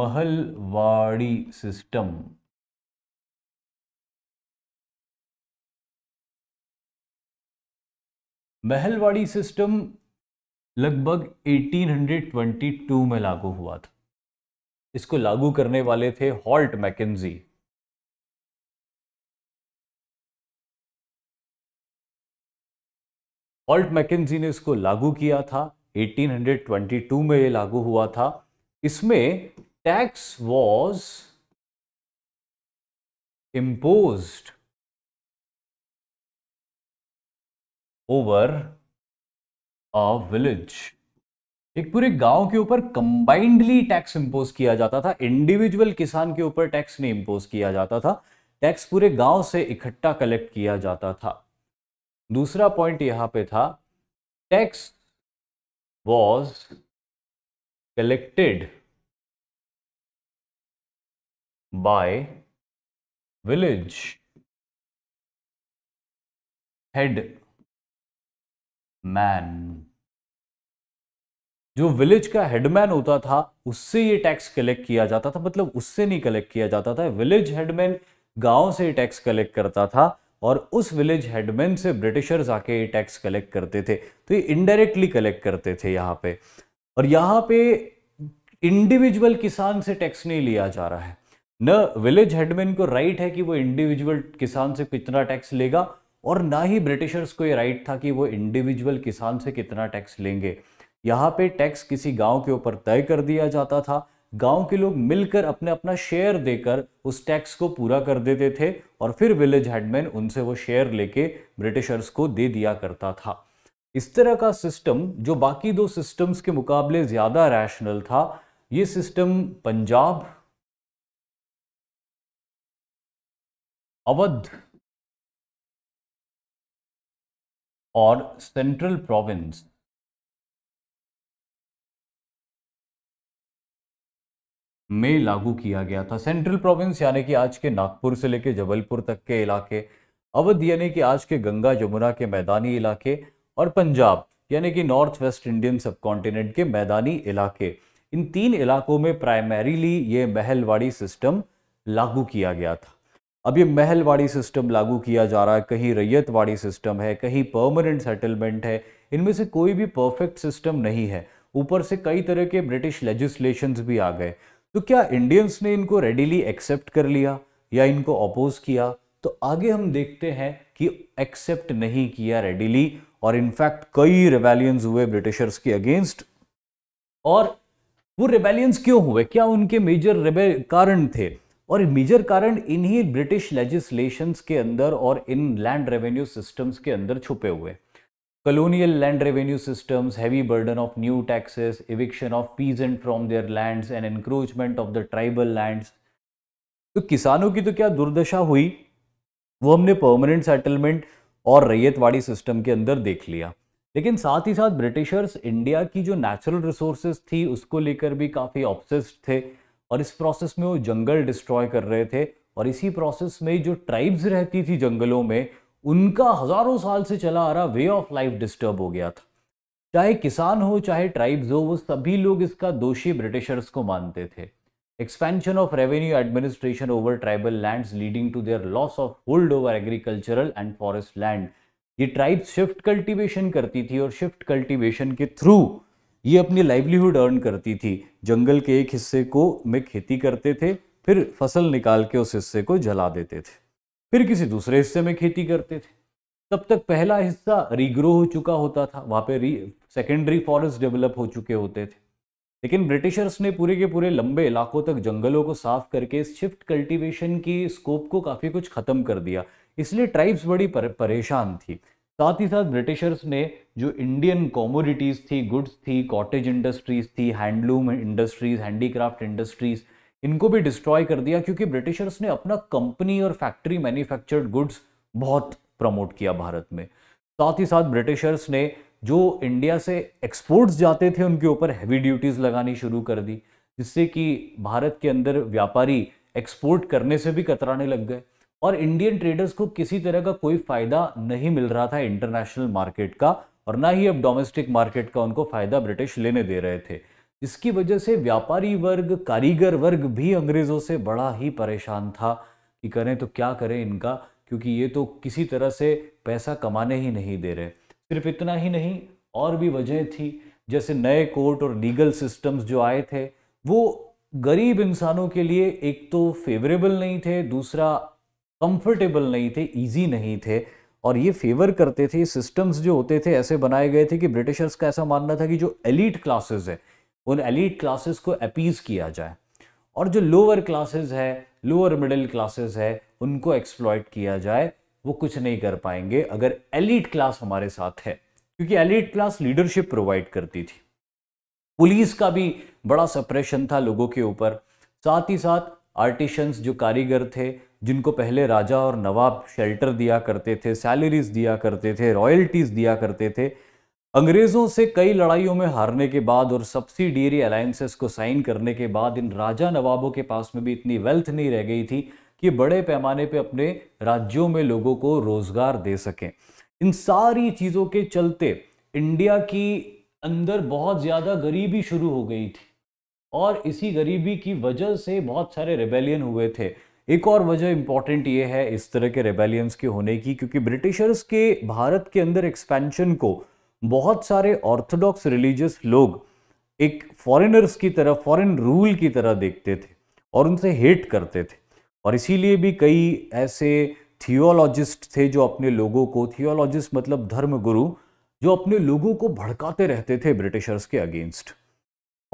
महलवाड़ी सिस्टम महलवाड़ी सिस्टम लगभग 1822 में लागू हुआ था इसको लागू करने वाले थे हॉल्ट मैकेजी हॉल्ट मैकेजी ने इसको लागू किया था 1822 में ये लागू हुआ था इसमें tax was imposed over a village एक पूरे गांव के ऊपर कंबाइंडली टैक्स इंपोज किया जाता था इंडिविजुअल किसान के ऊपर टैक्स नहीं इंपोज किया जाता था टैक्स पूरे गांव से इकट्ठा कलेक्ट किया जाता था दूसरा पॉइंट यहां पे था tax was collected by village head man जो विलेज का हेडमैन होता था उससे ये टैक्स कलेक्ट किया जाता था मतलब उससे नहीं कलेक्ट किया जाता था विलेज हेडमैन गांव से टैक्स कलेक्ट करता था और उस विलेज हेडमैन से ब्रिटिशर्स आके ये टैक्स कलेक्ट करते थे तो ये इनडायरेक्टली कलेक्ट करते थे यहाँ पे और यहाँ पे इंडिविजुअल किसान से टैक्स नहीं लिया जा रहा है न विलेज हेडमैन को राइट है कि वो इंडिविजुअल किसान से कितना टैक्स लेगा और ना ही ब्रिटिशर्स को ये राइट था कि वो इंडिविजुअल किसान से कितना टैक्स लेंगे यहाँ पे टैक्स किसी गांव के ऊपर तय कर दिया जाता था गांव के लोग मिलकर अपने अपना शेयर देकर उस टैक्स को पूरा कर देते थे और फिर विलेज हेडमैन उनसे वो शेयर लेके ब्रिटिशर्स को दे दिया करता था इस तरह का सिस्टम जो बाकी दो सिस्टम्स के मुकाबले ज़्यादा रैशनल था ये सिस्टम पंजाब अवध और सेंट्रल प्रोविंस में लागू किया गया था सेंट्रल प्रोविंस यानी कि आज के नागपुर से लेकर जबलपुर तक के इलाके अवध यानी कि आज के गंगा यमुना के मैदानी इलाके और पंजाब यानी कि north west Indian subcontinent के मैदानी इलाके इन तीन इलाकों में प्राइमरीली ये महलवाड़ी सिस्टम लागू किया गया था अब ये महलवाड़ी सिस्टम लागू किया जा रहा है कहीं रैयतवाड़ी सिस्टम है कहीं परमानेंट सेटलमेंट है इनमें से कोई भी परफेक्ट सिस्टम नहीं है ऊपर से कई तरह के ब्रिटिश लेजिस्लेशन भी आ गए तो क्या इंडियंस ने इनको रेडिली एक्सेप्ट कर लिया या इनको अपोज किया तो आगे हम देखते हैं कि एक्सेप्ट नहीं किया रेडिली और इनफैक्ट कई रिवेलियंस हुए ब्रिटिशर्स के अगेंस्ट और वो रिवेलियंस क्यों हुए क्या उनके मेजर कारण थे और मेजर कारण इन्हीं ब्रिटिश लेजिस्लेशंस के अंदर और इन लैंड रेवेन्यू सिस्टम्स के अंदर छुपे हुए colonial land revenue systems, heavy burden of new taxes eviction of peasant from their lands and encroachment of the tribal lands. तो किसानों की तो क्या दुर्दशा हुई वो हमने परमानेंट सेटलमेंट और रैयतवाड़ी सिस्टम के अंदर देख लिया लेकिन साथ ही साथ ब्रिटिशर्स इंडिया की जो नेचुरल रिसोर्सेज थी उसको लेकर भी काफ़ी ऑब्सेस्ड थे और इस प्रोसेस में वो जंगल डिस्ट्रॉय कर रहे थे और इसी प्रोसेस में जो ट्राइब्स रहती थी जंगलों में उनका हजारों साल से चला आ रहा वे ऑफ लाइफ डिस्टर्ब हो गया था चाहे किसान हो चाहे ट्राइब्स हो वो सभी लोग इसका दोषी ब्रिटिशर्स को मानते थे expansion of revenue administration over tribal land leading to their loss of hold over agricultural and forest land ये ट्राइब्स शिफ्ट कल्टीवेशन करती थी और शिफ्ट कल्टीवेशन के थ्रू ये अपनी लाइवलीहुड अर्न करती थी जंगल के एक हिस्से को में खेती करते थे फिर फसल निकाल के उस हिस्से को जला देते थे फिर किसी दूसरे हिस्से में खेती करते थे तब तक पहला हिस्सा रीग्रो हो चुका होता था वहाँ पे री सेकेंडरी फॉरेस्ट डेवलप हो चुके होते थे लेकिन ब्रिटिशर्स ने पूरे के पूरे लंबे इलाकों तक जंगलों को साफ करके शिफ्ट कल्टीवेशन की स्कोप को काफ़ी कुछ ख़त्म कर दिया इसलिए ट्राइब्स बड़ी पर, परेशान थी साथ ही साथ ब्रिटिशर्स ने जो इंडियन कॉमोडिटीज़ थी गुड्स थी कॉटेज इंडस्ट्रीज़ थी हैंडलूम इंडस्ट्रीज़ हैंडीक्राफ्ट इंडस्ट्रीज़ इनको भी डिस्ट्रॉय कर दिया क्योंकि ब्रिटिशर्स ने अपना कंपनी और फैक्ट्री मैन्युफैक्चर्ड गुड्स बहुत प्रमोट किया भारत में साथ ही साथ ब्रिटिशर्स ने जो इंडिया से एक्सपोर्ट्स जाते थे उनके ऊपर हैवी ड्यूटीज़ लगानी शुरू कर दी जिससे कि भारत के अंदर व्यापारी एक्सपोर्ट करने से भी कतराने लग गए और इंडियन ट्रेडर्स को किसी तरह का कोई फायदा नहीं मिल रहा था इंटरनेशनल मार्केट का और ना ही अब डोमेस्टिक मार्केट का उनको फायदा ब्रिटिश लेने दे रहे थे इसकी वजह से व्यापारी वर्ग कारीगर वर्ग भी अंग्रेज़ों से बड़ा ही परेशान था कि करें तो क्या करें इनका क्योंकि ये तो किसी तरह से पैसा कमाने ही नहीं दे रहे सिर्फ इतना ही नहीं और भी वजह थी जैसे नए कोर्ट और लीगल सिस्टम्स जो आए थे वो गरीब इंसानों के लिए एक तो फेवरेबल नहीं थे दूसरा कंफर्टेबल नहीं थे ईजी नहीं थे और ये फेवर करते थे सिस्टम्स जो होते थे ऐसे बनाए गए थे कि ब्रिटिशर्स का ऐसा मानना था कि जो एलिट क्लासेस है उन एलिट क्लासेस को अपीज किया जाए और जो लोअर क्लासेस है लोअर मिडिल क्लासेस है उनको एक्सप्लॉयट किया जाए वो कुछ नहीं कर पाएंगे अगर एलिट क्लास हमारे साथ है क्योंकि एलिट क्लास लीडरशिप प्रोवाइड करती थी पुलिस का भी बड़ा सप्रेशन था लोगों के ऊपर साथ ही साथ आर्टिशंस जो कारीगर थे जिनको पहले राजा और नवाब शेल्टर दिया करते थे सैलरीज दिया करते थे रॉयल्टीज़ दिया करते थे अंग्रेज़ों से कई लड़ाइयों में हारने के बाद और सब्सिडियरी अलायंसेस को साइन करने के बाद इन राजा नवाबों के पास में भी इतनी वेल्थ नहीं रह गई थी कि बड़े पैमाने पे अपने राज्यों में लोगों को रोज़गार दे सकें इन सारी चीज़ों के चलते इंडिया की अंदर बहुत ज़्यादा गरीबी शुरू हो गई थी और इसी गरीबी की वजह से बहुत सारे रेबेलियन हुए थे एक और वजह इम्पॉर्टेंट ये है इस तरह के रेबेलियंस के होने की क्योंकि ब्रिटिशर्स के भारत के अंदर एक्सपेंशन को बहुत सारे ऑर्थोडॉक्स रिलीजियस लोग एक फॉरेनर्स की तरह फॉरेन रूल की तरह देखते थे और उनसे हेट करते थे और इसीलिए भी कई ऐसे थियोलॉजिस्ट थे जो अपने लोगों को थियोलॉजिस्ट मतलब धर्मगुरु जो अपने लोगों को भड़काते रहते थे ब्रिटिशर्स के अगेंस्ट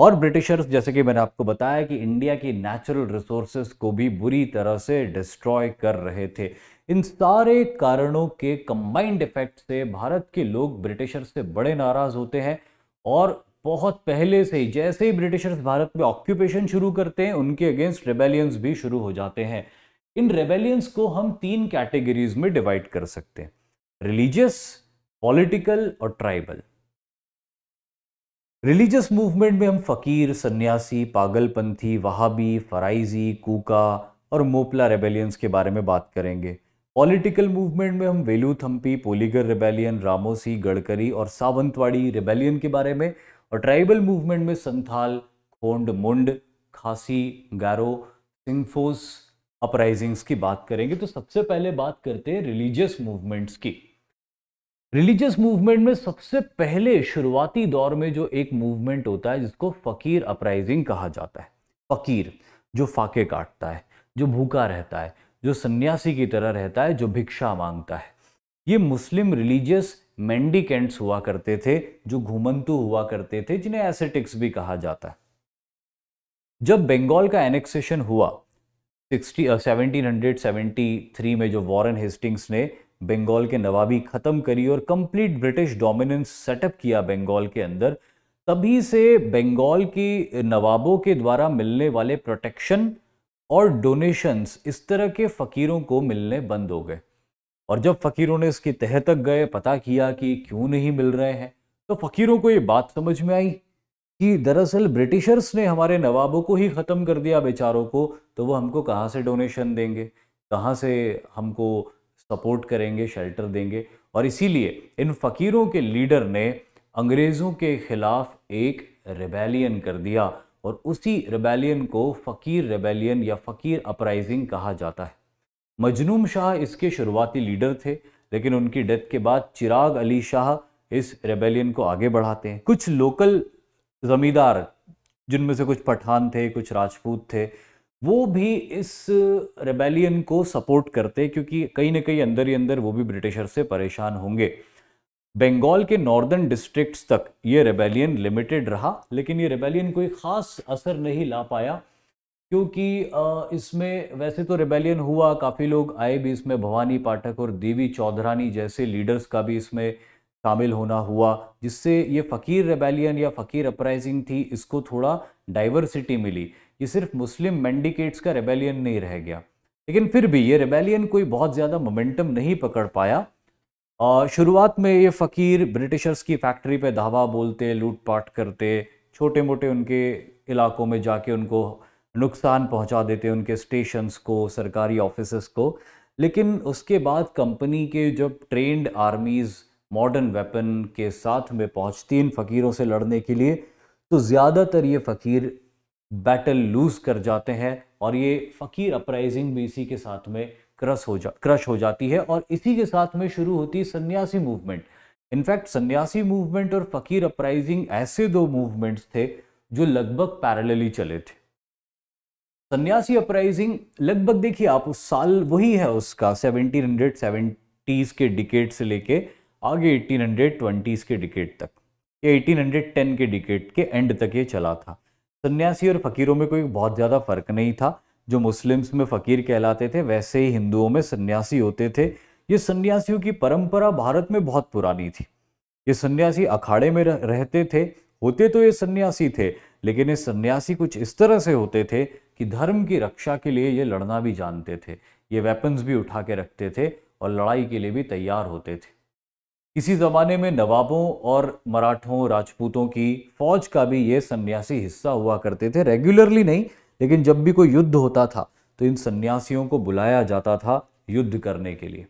और ब्रिटिशर्स जैसे कि मैंने आपको बताया कि इंडिया की नेचुरल रिसोर्सेस को भी बुरी तरह से डिस्ट्रॉय कर रहे थे इन सारे कारणों के कंबाइंड इफेक्ट से भारत के लोग ब्रिटिशर्स से बड़े नाराज़ होते हैं और बहुत पहले से ही जैसे ही ब्रिटिशर्स भारत में ऑक्यूपेशन शुरू करते हैं उनके अगेंस्ट रेबेलियंस भी शुरू हो जाते हैं इन रेबेलियंस को हम तीन कैटेगरीज में डिवाइड कर सकते हैं रिलीजियस पॉलिटिकल और ट्राइबल रिलीजियस मूवमेंट में हम फ़कीर सन्यासी पागलपंथी वहाबी फ़राइजी कूका और मोपला रेबेलियंस के बारे में बात करेंगे पॉलिटिकल मूवमेंट में हम वेलू थम्पी पोलीगर रेबेलियन रामोसी गडकरी और सावंतवाड़ी रेबेलियन के बारे में और ट्राइबल मूवमेंट में संथाल खोंड मुंड खासी गारो सिंफोस अपराइजिंग्स की बात करेंगे तो सबसे पहले बात करते हैं रिलीजियस मूवमेंट्स की रिलीजियस मूवमेंट में सबसे पहले शुरुआती दौर में जो एक मूवमेंट होता है जिसको फ़कीर अपराइजिंग कहा जाता है फ़कीर जो फाके काटता है जो भूखा रहता है जो सन्यासी की तरह रहता है जो भिक्षा मांगता है ये मुस्लिम रिलीजियस मैंडिकेंट्स हुआ करते थे जो घुमंतु हुआ करते थे जिन्हें एसेटिक्स भी कहा जाता है जब बंगाल का एनेक्सेशन हुआ सिक्सटी सेवनटीन uh, में जो वॉरन हेस्टिंग्स ने बंगाल के नवाबी ख़त्म करी और कंप्लीट ब्रिटिश डोमिनेंस सेटअप किया बंगाल के अंदर तभी से बंगाल की नवाबों के द्वारा मिलने वाले प्रोटेक्शन और डोनेशंस इस तरह के फ़कीरों को मिलने बंद हो गए और जब फ़कीरों ने इसके तह तक गए पता किया कि क्यों नहीं मिल रहे हैं तो फ़कीरों को ये बात समझ में आई कि दरअसल ब्रिटिशर्स ने हमारे नवाबों को ही ख़त्म कर दिया बेचारों को तो वो हमको कहाँ से डोनेशन देंगे कहाँ से हमको सपोर्ट करेंगे शेल्टर देंगे और इसीलिए इन फ़कीरों के लीडर ने अंग्रेज़ों के ख़िलाफ़ एक रेबेलियन कर दिया और उसी रेबेलियन को फ़कीर रेबेलियन या फ़कीर अपराइजिंग कहा जाता है मजनूम शाह इसके शुरुआती लीडर थे लेकिन उनकी डेथ के बाद चिराग अली शाह इस रेबेलियन को आगे बढ़ाते हैं कुछ लोकल ज़मींदार जिनमें से कुछ पठान थे कुछ राजपूत थे वो भी इस रेबेलियन को सपोर्ट करते क्योंकि कहीं ना कहीं अंदर ही अंदर वो भी ब्रिटिशर से परेशान होंगे बंगाल के नॉर्दर्न डिस्ट्रिक्ट्स तक ये रेबेलियन लिमिटेड रहा लेकिन ये रेबेलियन कोई ख़ास असर नहीं ला पाया क्योंकि इसमें वैसे तो रेबेलियन हुआ काफ़ी लोग आए भी इसमें भवानी पाठक और देवी चौधरानी जैसे लीडर्स का भी इसमें शामिल होना हुआ जिससे ये फ़कीर रेबेलियन या फ़कीर अपराइजिंग थी इसको थोड़ा डाइवर्सिटी मिली कि सिर्फ मुस्लिम मैंडिकेट्स का रेबेलियन नहीं रह गया लेकिन फिर भी ये रेबेलियन कोई बहुत ज़्यादा मोमेंटम नहीं पकड़ पाया और शुरुआत में ये फ़कीर ब्रिटिशर्स की फैक्ट्री पे धावा बोलते लूटपाट करते छोटे मोटे उनके इलाकों में जाके उनको नुकसान पहुंचा देते उनके स्टेशंस को सरकारी ऑफिस को लेकिन उसके बाद कंपनी के जब ट्रेंड आर्मीज़ मॉडर्न वेपन के साथ में पहुंचती इन फ़कीरों से लड़ने के लिए तो ज़्यादातर ये फ़कीर बैटल लूज कर जाते हैं और ये फ़कीर अपराइजिंग भी इसी के साथ में क्रश हो जा क्रश हो जाती है और इसी के साथ में शुरू होती है सन्यासी मूवमेंट इनफैक्ट सन्यासी मूवमेंट और फ़कीर अपराइजिंग ऐसे दो मूवमेंट्स थे जो लगभग पैरेलली चले थे सन्यासी अपराइजिंग लगभग देखिए आप उस साल वही है उसका सेवनटीन हंड्रेड सेवेंटीज़ के डिकेट से लेके आगे एटीन हंड्रेड ट्वेंटीज़ के डिकेट तक या एटीन हंड्रेड टेन के डिकेट के एंड तक ये चला था सन्यासी और फकीरों में कोई बहुत ज़्यादा फर्क नहीं था जो मुस्लिम्स में फ़कीर कहलाते थे वैसे ही हिंदुओं में सन्यासी होते थे ये सन्यासियों की परंपरा भारत में बहुत पुरानी थी ये सन्यासी अखाड़े में रहते थे होते तो ये सन्यासी थे लेकिन ये सन्यासी कुछ इस तरह से होते थे कि धर्म की रक्षा के लिए ये लड़ना भी जानते थे ये वेपन्स भी उठा के रखते थे और लड़ाई के लिए भी तैयार होते थे इसी ज़माने में नवाबों और मराठों राजपूतों की फौज का भी ये सन्यासी हिस्सा हुआ करते थे रेगुलरली नहीं लेकिन जब भी कोई युद्ध होता था तो इन सन्यासियों को बुलाया जाता था युद्ध करने के लिए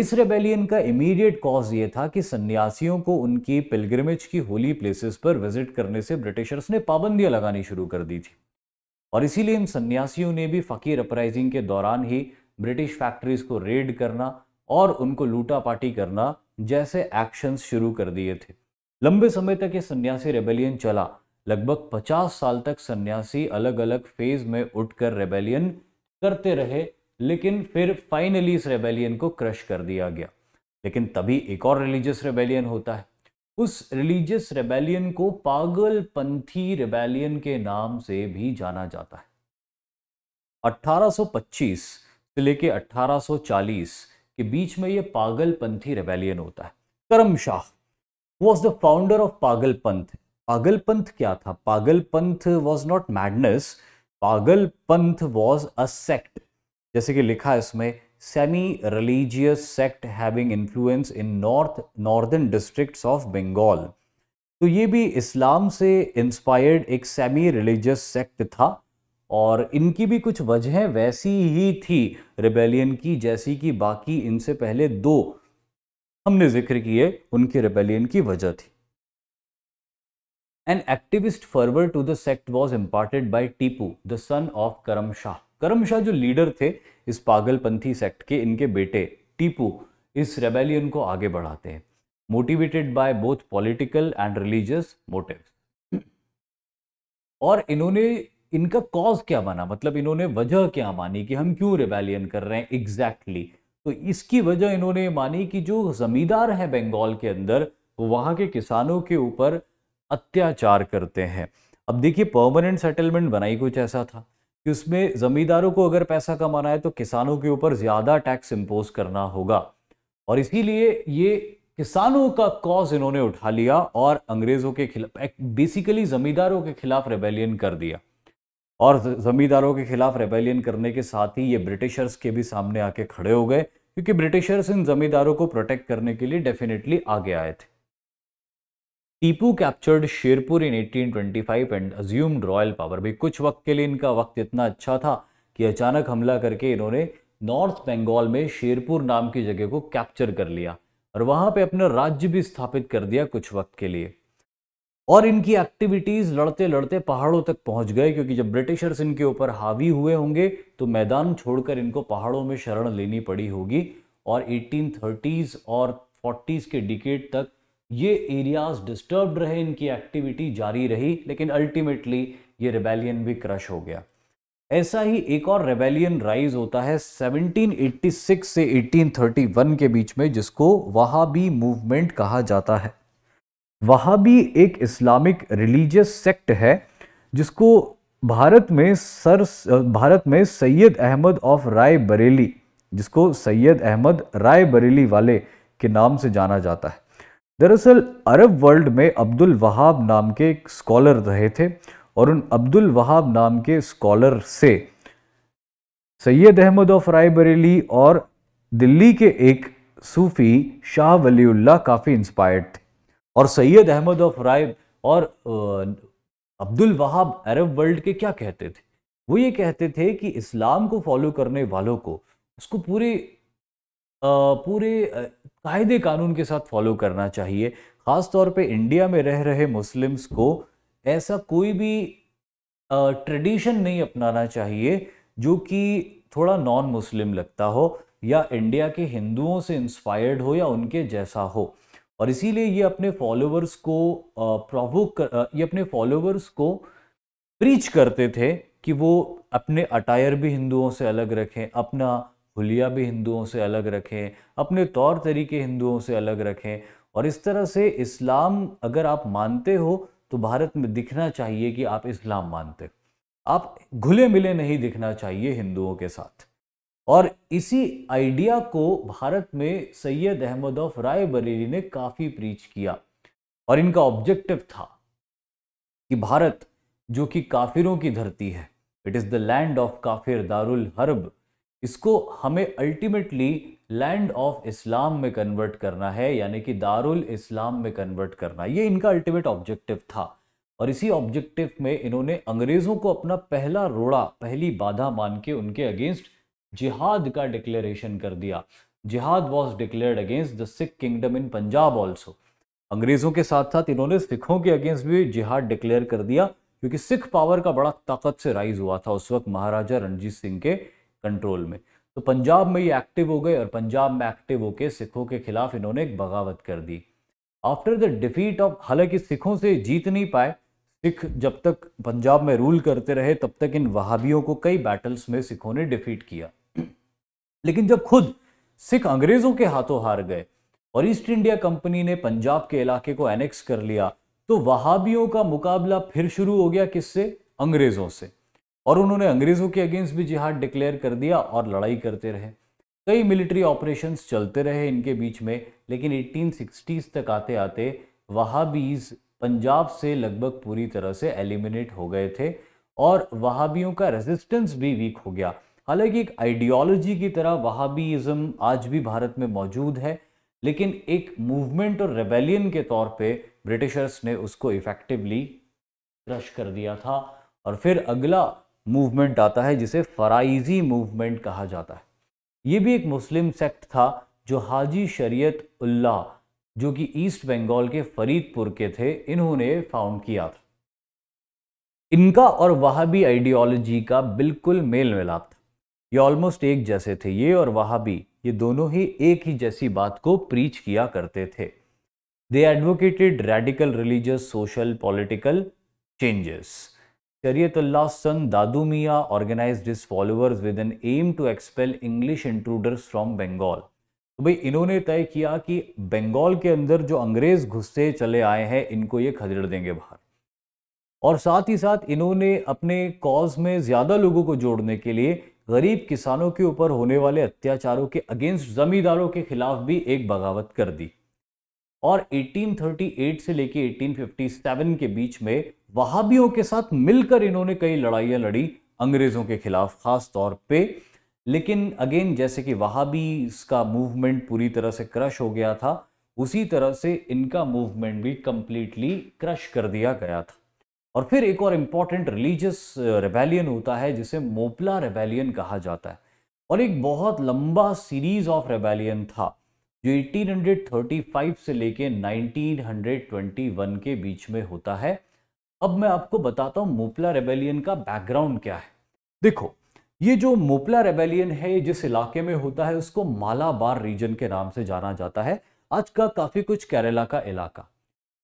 इस रेबेलियन का इमीडिएट कॉज ये था कि सन्यासियों को उनकी पिलग्रमेज की होली प्लेसेस पर विजिट करने से ब्रिटिशर्स ने पाबंदियां लगानी शुरू कर दी थी और इसीलिए इन सन्यासियों ने भी फकीर अपराइजिंग के दौरान ही ब्रिटिश फैक्ट्रीज को रेड करना और उनको लूटा पाटी करना जैसे एक्शंस शुरू कर दिए थे लंबे समय तक ये सन्यासी रेबेलियन चला लगभग 50 साल तक सन्यासी अलग अलग फेज में उठकर रेबेलियन करते रहे लेकिन फिर फाइनली इस रेबेलियन को क्रश कर दिया गया लेकिन तभी एक और रिलीजियस रेबेलियन होता है उस रिलीजियस रेबेलियन को पागलपंथी रेबेलियन के नाम से भी जाना जाता है 1825 से लेके 1840 कि बीच में ये पागलपंथी रेबेलियन होता है Karam Shah was the founder of Pagalpanth Pagalpanth क्या था Pagalpanth was not madness Pagalpanth was a sect जैसे कि लिखा है इसमें semi religious sect having influence in north northern districts of Bengal तो ये भी इस्लाम से इंस्पायर्ड एक सेमी रिलीजियस सेक्ट था और इनकी भी कुछ वजहें वैसी ही थी रिबेलियन की जैसी कि बाकी इनसे पहले दो हमने जिक्र किए उनके रिबेलियन की वजह थी an activist forward to the sect was imparted by Tipu the son of Karam Shah करम शाह जो लीडर थे इस पागलपंथी सेक्ट के इनके बेटे टीपू इस रेबेलियन को आगे बढ़ाते हैं motivated by both political and religious motive और इन्होंने इनका कॉज क्या बना मतलब इन्होंने वजह क्या मानी कि हम क्यों रिवेलियन कर रहे हैं एग्जैक्टली exactly. तो इसकी वजह इन्होंने मानी कि जो जमींदार है बंगाल के अंदर वहाँ के किसानों के ऊपर अत्याचार करते हैं अब देखिए परमानेंट सेटलमेंट बनाई कुछ ऐसा था कि उसमें ज़मींदारों को अगर पैसा कमाना है तो किसानों के ऊपर ज़्यादा टैक्स इम्पोज करना होगा और इसीलिए ये किसानों का कॉज इन्होंने उठा लिया और अंग्रेज़ों के खिलाफ बेसिकली ज़मींदारों के खिलाफ रेबेलियन कर दिया और ज़मींदारों के खिलाफ रेबेलियन करने के साथ ही ये ब्रिटिशर्स के भी सामने आके खड़े हो गए क्योंकि ब्रिटिशर्स इन ज़मींदारों को प्रोटेक्ट करने के लिए डेफिनेटली आगे आए थे Tipu captured Sherpur in 1825 and assumed royal power भी कुछ वक्त के लिए इनका वक्त इतना अच्छा था कि अचानक हमला करके इन्होंने नॉर्थ बंगाल में शेरपुर नाम की जगह को कैप्चर कर लिया और वहाँ पर अपना राज्य भी स्थापित कर दिया कुछ वक्त के लिए और इनकी एक्टिविटीज़ लड़ते लड़ते पहाड़ों तक पहुंच गए क्योंकि जब ब्रिटिशर्स इनके ऊपर हावी हुए होंगे तो मैदान छोड़कर इनको पहाड़ों में शरण लेनी पड़ी होगी और एटीन और फोर्टीज के डिकेट तक ये एरियाज डिस्टर्ब रहे इनकी एक्टिविटी जारी रही लेकिन अल्टीमेटली ये रेबेलियन भी क्रश हो गया ऐसा ही एक और रेबेलियन राइज होता है 1786 से 1831 के बीच में जिसको वहाबी मूवमेंट कहा जाता है वहाँ भी एक इस्लामिक रिलीजियस सेक्ट है जिसको भारत में सर भारत में सैयद अहमद ऑफ राय बरेली जिसको सैयद अहमद राय बरेली वाले के नाम से जाना जाता है दरअसल अरब वर्ल्ड में अब्दुल वहाब नाम के एक स्कॉलर रहे थे और उन अब्दुल वहाब नाम के स्कॉलर से सैयद अहमद ऑफ राय बरेली और दिल्ली के एक सूफ़ी शाह वलीउल्ला काफ़ी इंस्पायर्ड थे और सैयद अहमद ऑफ राय और अब्दुल वहाब अरब वर्ल्ड के क्या कहते थे वो ये कहते थे कि इस्लाम को फॉलो करने वालों को उसको पूरे पूरे कायदे कानून के साथ फॉलो करना चाहिए ख़ास तौर पे इंडिया में रह रहे मुस्लिम्स को ऐसा कोई भी ट्रेडिशन नहीं अपनाना चाहिए जो कि थोड़ा नॉन मुस्लिम लगता हो या इंडिया के हिंदुओं से इंस्पायर्ड हो या उनके जैसा हो और इसीलिए ये अपने फॉलोअर्स को प्रोवोक कर ये अपने फॉलोअर्स को प्रीच करते थे कि वो अपने अटायर भी हिंदुओं से अलग रखें अपना हुलिया भी हिंदुओं से अलग रखें अपने तौर तरीके हिंदुओं से अलग रखें और इस तरह से इस्लाम अगर आप मानते हो तो भारत में दिखना चाहिए कि आप इस्लाम मानते हो आप घुले मिले नहीं दिखना चाहिए हिंदुओं के साथ और इसी आइडिया को भारत में सैयद अहमद ऑफ राय बरेली ने काफ़ी प्रीच किया और इनका ऑब्जेक्टिव था कि भारत जो कि काफिरों की धरती है it is the land of काफिर दारुल हर्ब इसको हमें अल्टीमेटली लैंड ऑफ इस्लाम में कन्वर्ट करना है यानी कि दारुल इस्लाम में कन्वर्ट करना ये इनका अल्टीमेट ऑब्जेक्टिव था और इसी ऑब्जेक्टिव में इन्होंने अंग्रेज़ों को अपना पहला रोड़ा पहली बाधा मान के उनके अगेंस्ट जिहाद का डिक्लेरेशन कर दिया जिहाद was declared against the Sikh kingdom in Punjab also अंग्रेजों के साथ साथ इन्होंने सिखों के अगेंस्ट भी जिहाद डिक्लेयर कर दिया क्योंकि सिख पावर का बड़ा ताकत से राइज हुआ था उस वक्त महाराजा रणजीत सिंह के कंट्रोल में तो पंजाब में ये एक्टिव हो गए और पंजाब में एक्टिव होकर सिखों के खिलाफ इन्होंने एक बगावत कर दी आफ्टर द डिफीट ऑफ हालांकि सिखों से जीत नहीं पाए सिख जब तक पंजाब में रूल करते रहे तब तक इन वहाबियों को कई बैटल्स में सिखों ने डिफीट किया लेकिन जब खुद सिख अंग्रेजों के हाथों हार गए और ईस्ट इंडिया कंपनी ने पंजाब के इलाके को एनेक्स कर लिया तो वहाबियों का मुकाबला फिर शुरू हो गया किससे अंग्रेजों से और उन्होंने अंग्रेजों के अगेंस्ट भी जिहाद डिक्लेयर कर दिया और लड़ाई करते रहे कई मिलिट्री ऑपरेशन चलते रहे इनके बीच में लेकिन एटीन तक आते आते वहाबीज पंजाब से लगभग पूरी तरह से एलिमिनेट हो गए थे और वहाबियों का रेजिस्टेंस भी वीक हो गया हालांकि एक आइडियोलॉजी की तरह वहाबीज़म आज भी भारत में मौजूद है लेकिन एक मूवमेंट और रेबेलियन के तौर पे ब्रिटिशर्स ने उसको इफ़ेक्टिवली क्रश कर दिया था और फिर अगला मूवमेंट आता है जिसे फ़राइजी मूवमेंट कहा जाता है ये भी एक मुस्लिम सेक्ट था जो हाजी शरीयत उल्ला जो कि ईस्ट बंगाल के फरीदपुर के थे इन्होंने फाउंड किया था इनका और वहाबी आइडियोलॉजी का बिल्कुल मेल मिलाप था ये ऑलमोस्ट एक जैसे थे ये और वहाँ भी ये दोनों ही एक ही जैसी बात को प्रीच किया करते थे they advocated radical religious social political changes Shariatullah son Dadu Miyan organise his followers with an aim to expel English intruders from Bengal तो भाई इन्होंने तय किया कि बंगाल के अंदर जो अंग्रेज घुसते चले आए हैं इनको ये खदेड़ देंगे बाहर और साथ ही साथ इन्होंने अपने कॉज में ज़्यादा लोगों को जोड़ने के लिए गरीब किसानों के ऊपर होने वाले अत्याचारों के अगेंस्ट जमींदारों के खिलाफ भी एक बगावत कर दी और 1838 से लेकर 1857 के बीच में वहाबियों के साथ मिलकर इन्होंने कई लड़ाइयाँ लड़ी अंग्रेज़ों के खिलाफ खास तौर पे लेकिन अगेन जैसे कि वहाबी का मूवमेंट पूरी तरह से क्रश हो गया था उसी तरह से इनका मूवमेंट भी कंप्लीटली क्रश कर दिया गया था और फिर एक और इम्पॉर्टेंट रिलीजियस रेबेलियन होता है जिसे मोपला रेबेलियन कहा जाता है और एक बहुत लंबा सीरीज ऑफ रेबेलियन था जो 1835 से लेके 1921 के बीच में होता है अब मैं आपको बताता हूँ मोपला रेबेलियन का बैकग्राउंड क्या है देखो ये जो मोपला रेबेलियन है जिस इलाके में होता है उसको मालाबार रीजन के नाम से जाना जाता है आज का काफ़ी कुछ केरला का इलाका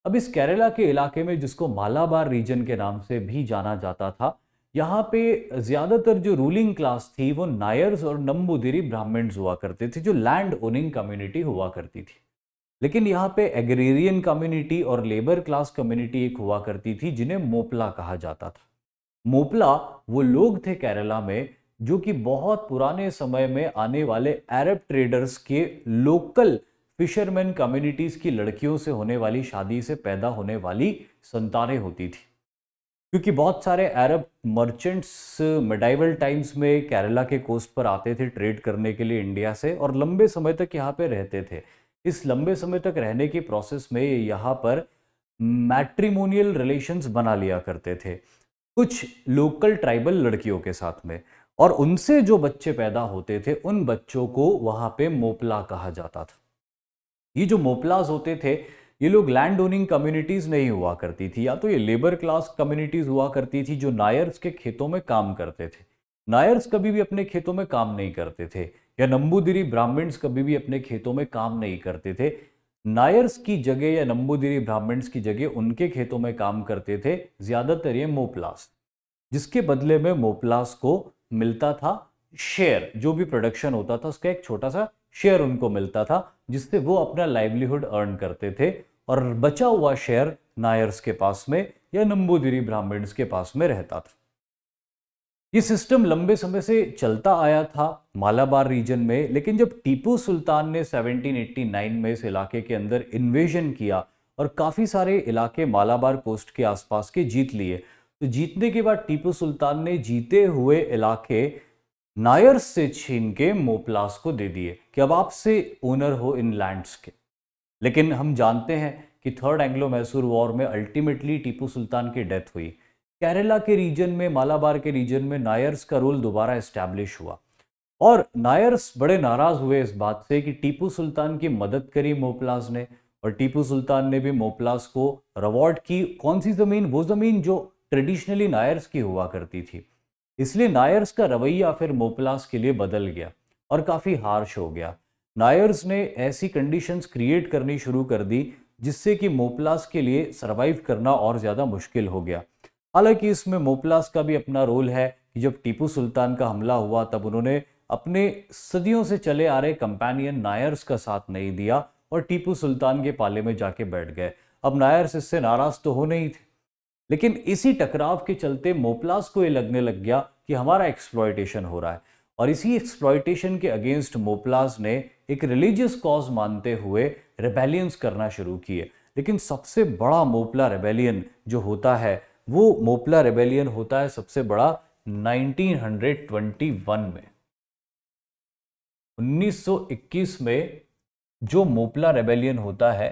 अब इस केरला के इलाके में जिसको मालाबार रीजन के नाम से भी जाना जाता था यहाँ पे ज़्यादातर जो रूलिंग क्लास थी वो नायर्स और नम्बुदिरी ब्राह्मण्स हुआ करते थे जो लैंड ओनिंग कम्युनिटी हुआ करती थी लेकिन यहाँ पे एग्रेरियन कम्युनिटी और लेबर क्लास कम्युनिटी एक हुआ करती थी जिन्हें मोपला कहा जाता था मोपला वो लोग थे केरला में जो कि बहुत पुराने समय में आने वाले अरब ट्रेडर्स के लोकल फिशरमैन कम्युनिटीज़ की लड़कियों से होने वाली शादी से पैदा होने वाली संतानें होती थी क्योंकि बहुत सारे अरब मर्चेंट्स मेडाइवल टाइम्स में केरला के कोस्ट पर आते थे ट्रेड करने के लिए इंडिया से और लंबे समय तक यहाँ पर रहते थे इस लंबे समय तक रहने के प्रोसेस में यहाँ पर मैट्रीमोनियल रिलेशंस बना लिया करते थे कुछ लोकल ट्राइबल लड़कियों के साथ में और उनसे जो बच्चे पैदा होते थे उन बच्चों को वहाँ पे मोपला कहा जाता था ये जो मोपलाज होते थे ये लोग लैंड ओनिंग कम्युनिटीज़ नहीं हुआ करती थी या तो ये लेबर क्लास कम्युनिटीज़ हुआ करती थी जो नायर्स के खेतों में काम करते थे नायर्स कभी भी अपने खेतों में काम नहीं करते थे या नंबूदिरी ब्राह्मण्स कभी भी अपने खेतों में काम नहीं करते थे नायर्स की जगह या नंबूदिरी ब्राह्मण्स की जगह उनके खेतों में काम करते थे ज़्यादातर ये मोपलास जिसके बदले में मोपलास को मिलता था शेयर जो भी प्रोडक्शन होता था उसका एक छोटा सा शेयर उनको मिलता था जिससे वो अपना लाइवलीहुड अर्न करते थे और बचा हुआ शेयर नायर्स के पास में या नंबूदिरी ब्राह्मण्स के पास में रहता था ये सिस्टम लंबे समय से चलता आया था मालाबार रीजन में लेकिन जब टीपू सुल्तान ने 1789 में इस इलाके के अंदर इन्वेजन किया और काफ़ी सारे इलाके मालाबार कोस्ट के आसपास के जीत लिए तो जीतने के बाद टीपू सुल्तान ने जीते हुए इलाके नायर से छीन के मोपलास को दे दिए कि अब आपसे ओनर हो इन लैंड्स के लेकिन हम जानते हैं कि थर्ड एंग्लो मैसूर वॉर में अल्टीमेटली टीपू सुल्तान की डेथ हुई केरला के रीजन में मालाबार के रीजन में नायर्स का रोल दोबारा इस्टेब्लिश हुआ और नायर्स बड़े नाराज हुए इस बात से कि टीपू सुल्तान की मदद करी मोपलास ने और टीपू सुल्तान ने भी मोपलास को रवॉर्ड की कौन सी ज़मीन वो ज़मीन जो ट्रेडिशनली नायर्स की हुआ करती थी इसलिए नायर्स का रवैया फिर मोपलास के लिए बदल गया और काफ़ी हार्श हो गया नायर्स ने ऐसी कंडीशंस क्रिएट करनी शुरू कर दी जिससे कि मोपलास के लिए सरवाइव करना और ज़्यादा मुश्किल हो गया हालांकि इसमें मोपलास का भी अपना रोल है कि जब टीपू सुल्तान का हमला हुआ तब उन्होंने अपने सदियों से चले आ रहे कंपेनियन नायर्स का साथ नहीं दिया और टीपू सुल्तान के पाले में जाके बैठ गए अब नायर्स इससे नाराज तो हो नहीं थे लेकिन इसी टकराव के चलते मोपलास को ये लगने लग गया कि हमारा एक्सप्लॉयटेशन हो रहा है और इसी एक्सप्लॉयटेशन के अगेंस्ट मोपलास ने एक रिलीजियस कॉज मानते हुए रेबेलियंस करना शुरू किए लेकिन सबसे बड़ा मोपला रेबेलियन जो होता है वो मोपला रेबेलियन होता है सबसे बड़ा 1921 में 1921 में जो मोपला रेबेलियन होता है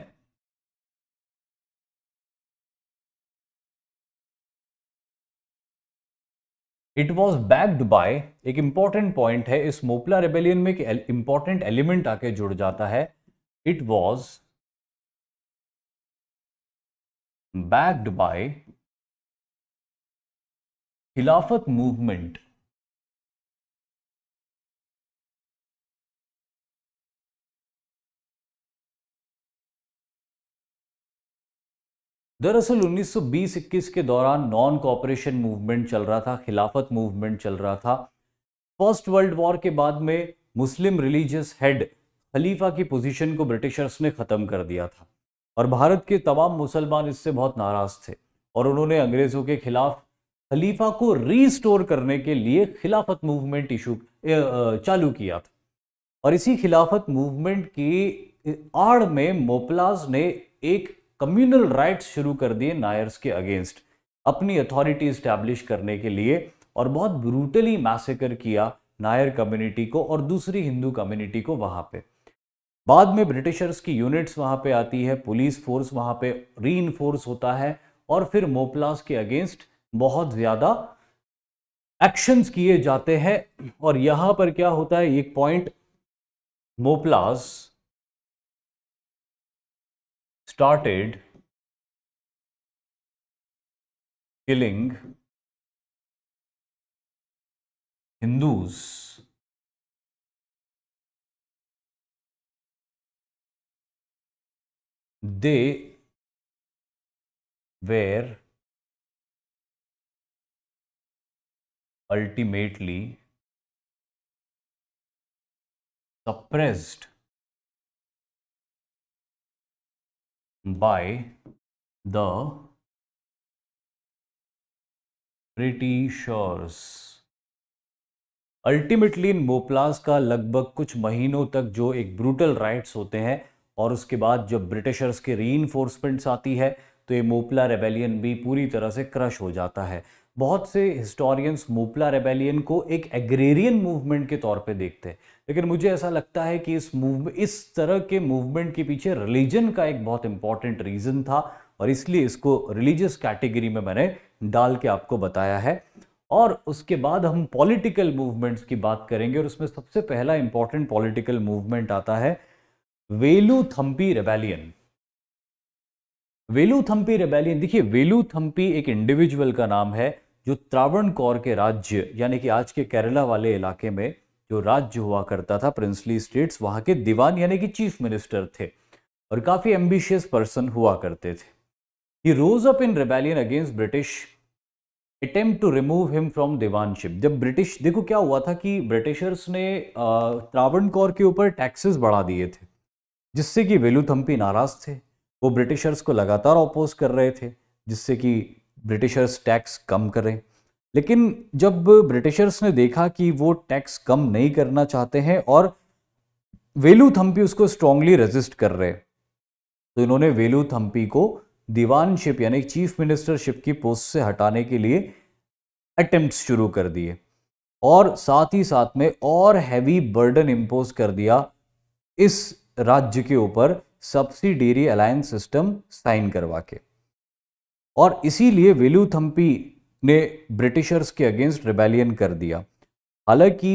इट वॉज बैक्ड बाय एक इंपॉर्टेंट पॉइंट है इस मोपला रेबेलियन में एक इंपॉर्टेंट एलिमेंट आके जुड़ जाता है it was backed by Khilafat movement दरअसल 1920-21 के दौरान नॉन कॉपरेशन मूवमेंट चल रहा था खिलाफत मूवमेंट चल रहा था फर्स्ट वर्ल्ड वॉर के बाद में मुस्लिम रिलीजियस हेड खलीफा की पोजीशन को ब्रिटिशर्स ने ख़त्म कर दिया था और भारत के तमाम मुसलमान इससे बहुत नाराज़ थे और उन्होंने अंग्रेज़ों के खिलाफ खलीफा को रीस्टोर करने के लिए खिलाफत मूवमेंट इशू चालू किया था और इसी खिलाफत मूवमेंट की आड़ में मोपलाज ने एक कम्युनल राइट्स शुरू कर दिए नायर्स के अगेंस्ट अपनी अथॉरिटी इस्टेब्लिश करने के लिए और बहुत ब्रूटली मैसेकर किया नायर कम्युनिटी को और दूसरी हिंदू कम्युनिटी को वहाँ पे बाद में ब्रिटिशर्स की यूनिट्स वहाँ पे आती है पुलिस फोर्स वहाँ पे री होता है और फिर मोपलास के अगेंस्ट बहुत ज़्यादा एक्शंस किए जाते हैं और यहाँ पर क्या होता है एक point Moplahs started killing Hindus they were ultimately suppressed by the Britishers ultimately इन मोपलास का लगभग कुछ महीनों तक जो एक ब्रूटल राइट्स होते हैं और उसके बाद जब ब्रिटिशर्स के री आती है तो ये मोपला रेबेलियन भी पूरी तरह से क्रश हो जाता है बहुत से हिस्टोरियंस मोपला रेबेलियन को एक एग्रेरियन मूवमेंट के तौर पे देखते हैं लेकिन मुझे ऐसा लगता है कि इस मूव इस तरह के मूवमेंट के पीछे रिलीजन का एक बहुत इंपॉर्टेंट रीज़न था और इसलिए इसको रिलीजियस कैटेगरी में मैंने डाल के आपको बताया है और उसके बाद हम पॉलिटिकल मूवमेंट्स की बात करेंगे और उसमें सबसे पहला इंपॉर्टेंट पॉलिटिकल मूवमेंट आता है वेलू थम्पी रेबेलियन वेलू थम्पी रेबेलियन देखिए वेलू थम्पी एक इंडिविजुअल का नाम है जो त्रावण कौर के राज्य यानी कि आज के केरला वाले इलाके में जो राज्य हुआ करता था प्रिंसली स्टेट्स वहाँ के दीवान यानी कि चीफ मिनिस्टर थे और काफ़ी एम्बिशियस पर्सन हुआ करते थे he rose up in rebellion against British attempt to remove him from दीवानशिप जब ब्रिटिश देखो क्या हुआ था कि ब्रिटिशर्स ने कौर के ऊपर टैक्सेस बढ़ा दिए थे जिससे कि वेलुथम्पी नाराज थे वो ब्रिटिशर्स को लगातार अपोज कर रहे थे जिससे कि ब्रिटिशर्स टैक्स कम करें लेकिन जब ब्रिटिशर्स ने देखा कि वो टैक्स कम नहीं करना चाहते हैं और वेलू थम्पी उसको स्ट्रांगली रेजिस्ट कर रहे तो इन्होंने वेलू थम्पी को दीवानशिप यानी चीफ मिनिस्टरशिप की पोस्ट से हटाने के लिए अटेम्प्ट शुरू कर दिए और साथ ही साथ में और हैवी बर्डन इम्पोज कर दिया इस राज्य के ऊपर सब्सिडेरी अलायंस सिस्टम साइन करवा के और इसीलिए वेलू थम्पी ने ब्रिटिशर्स के अगेंस्ट रेबेलियन कर दिया हालांकि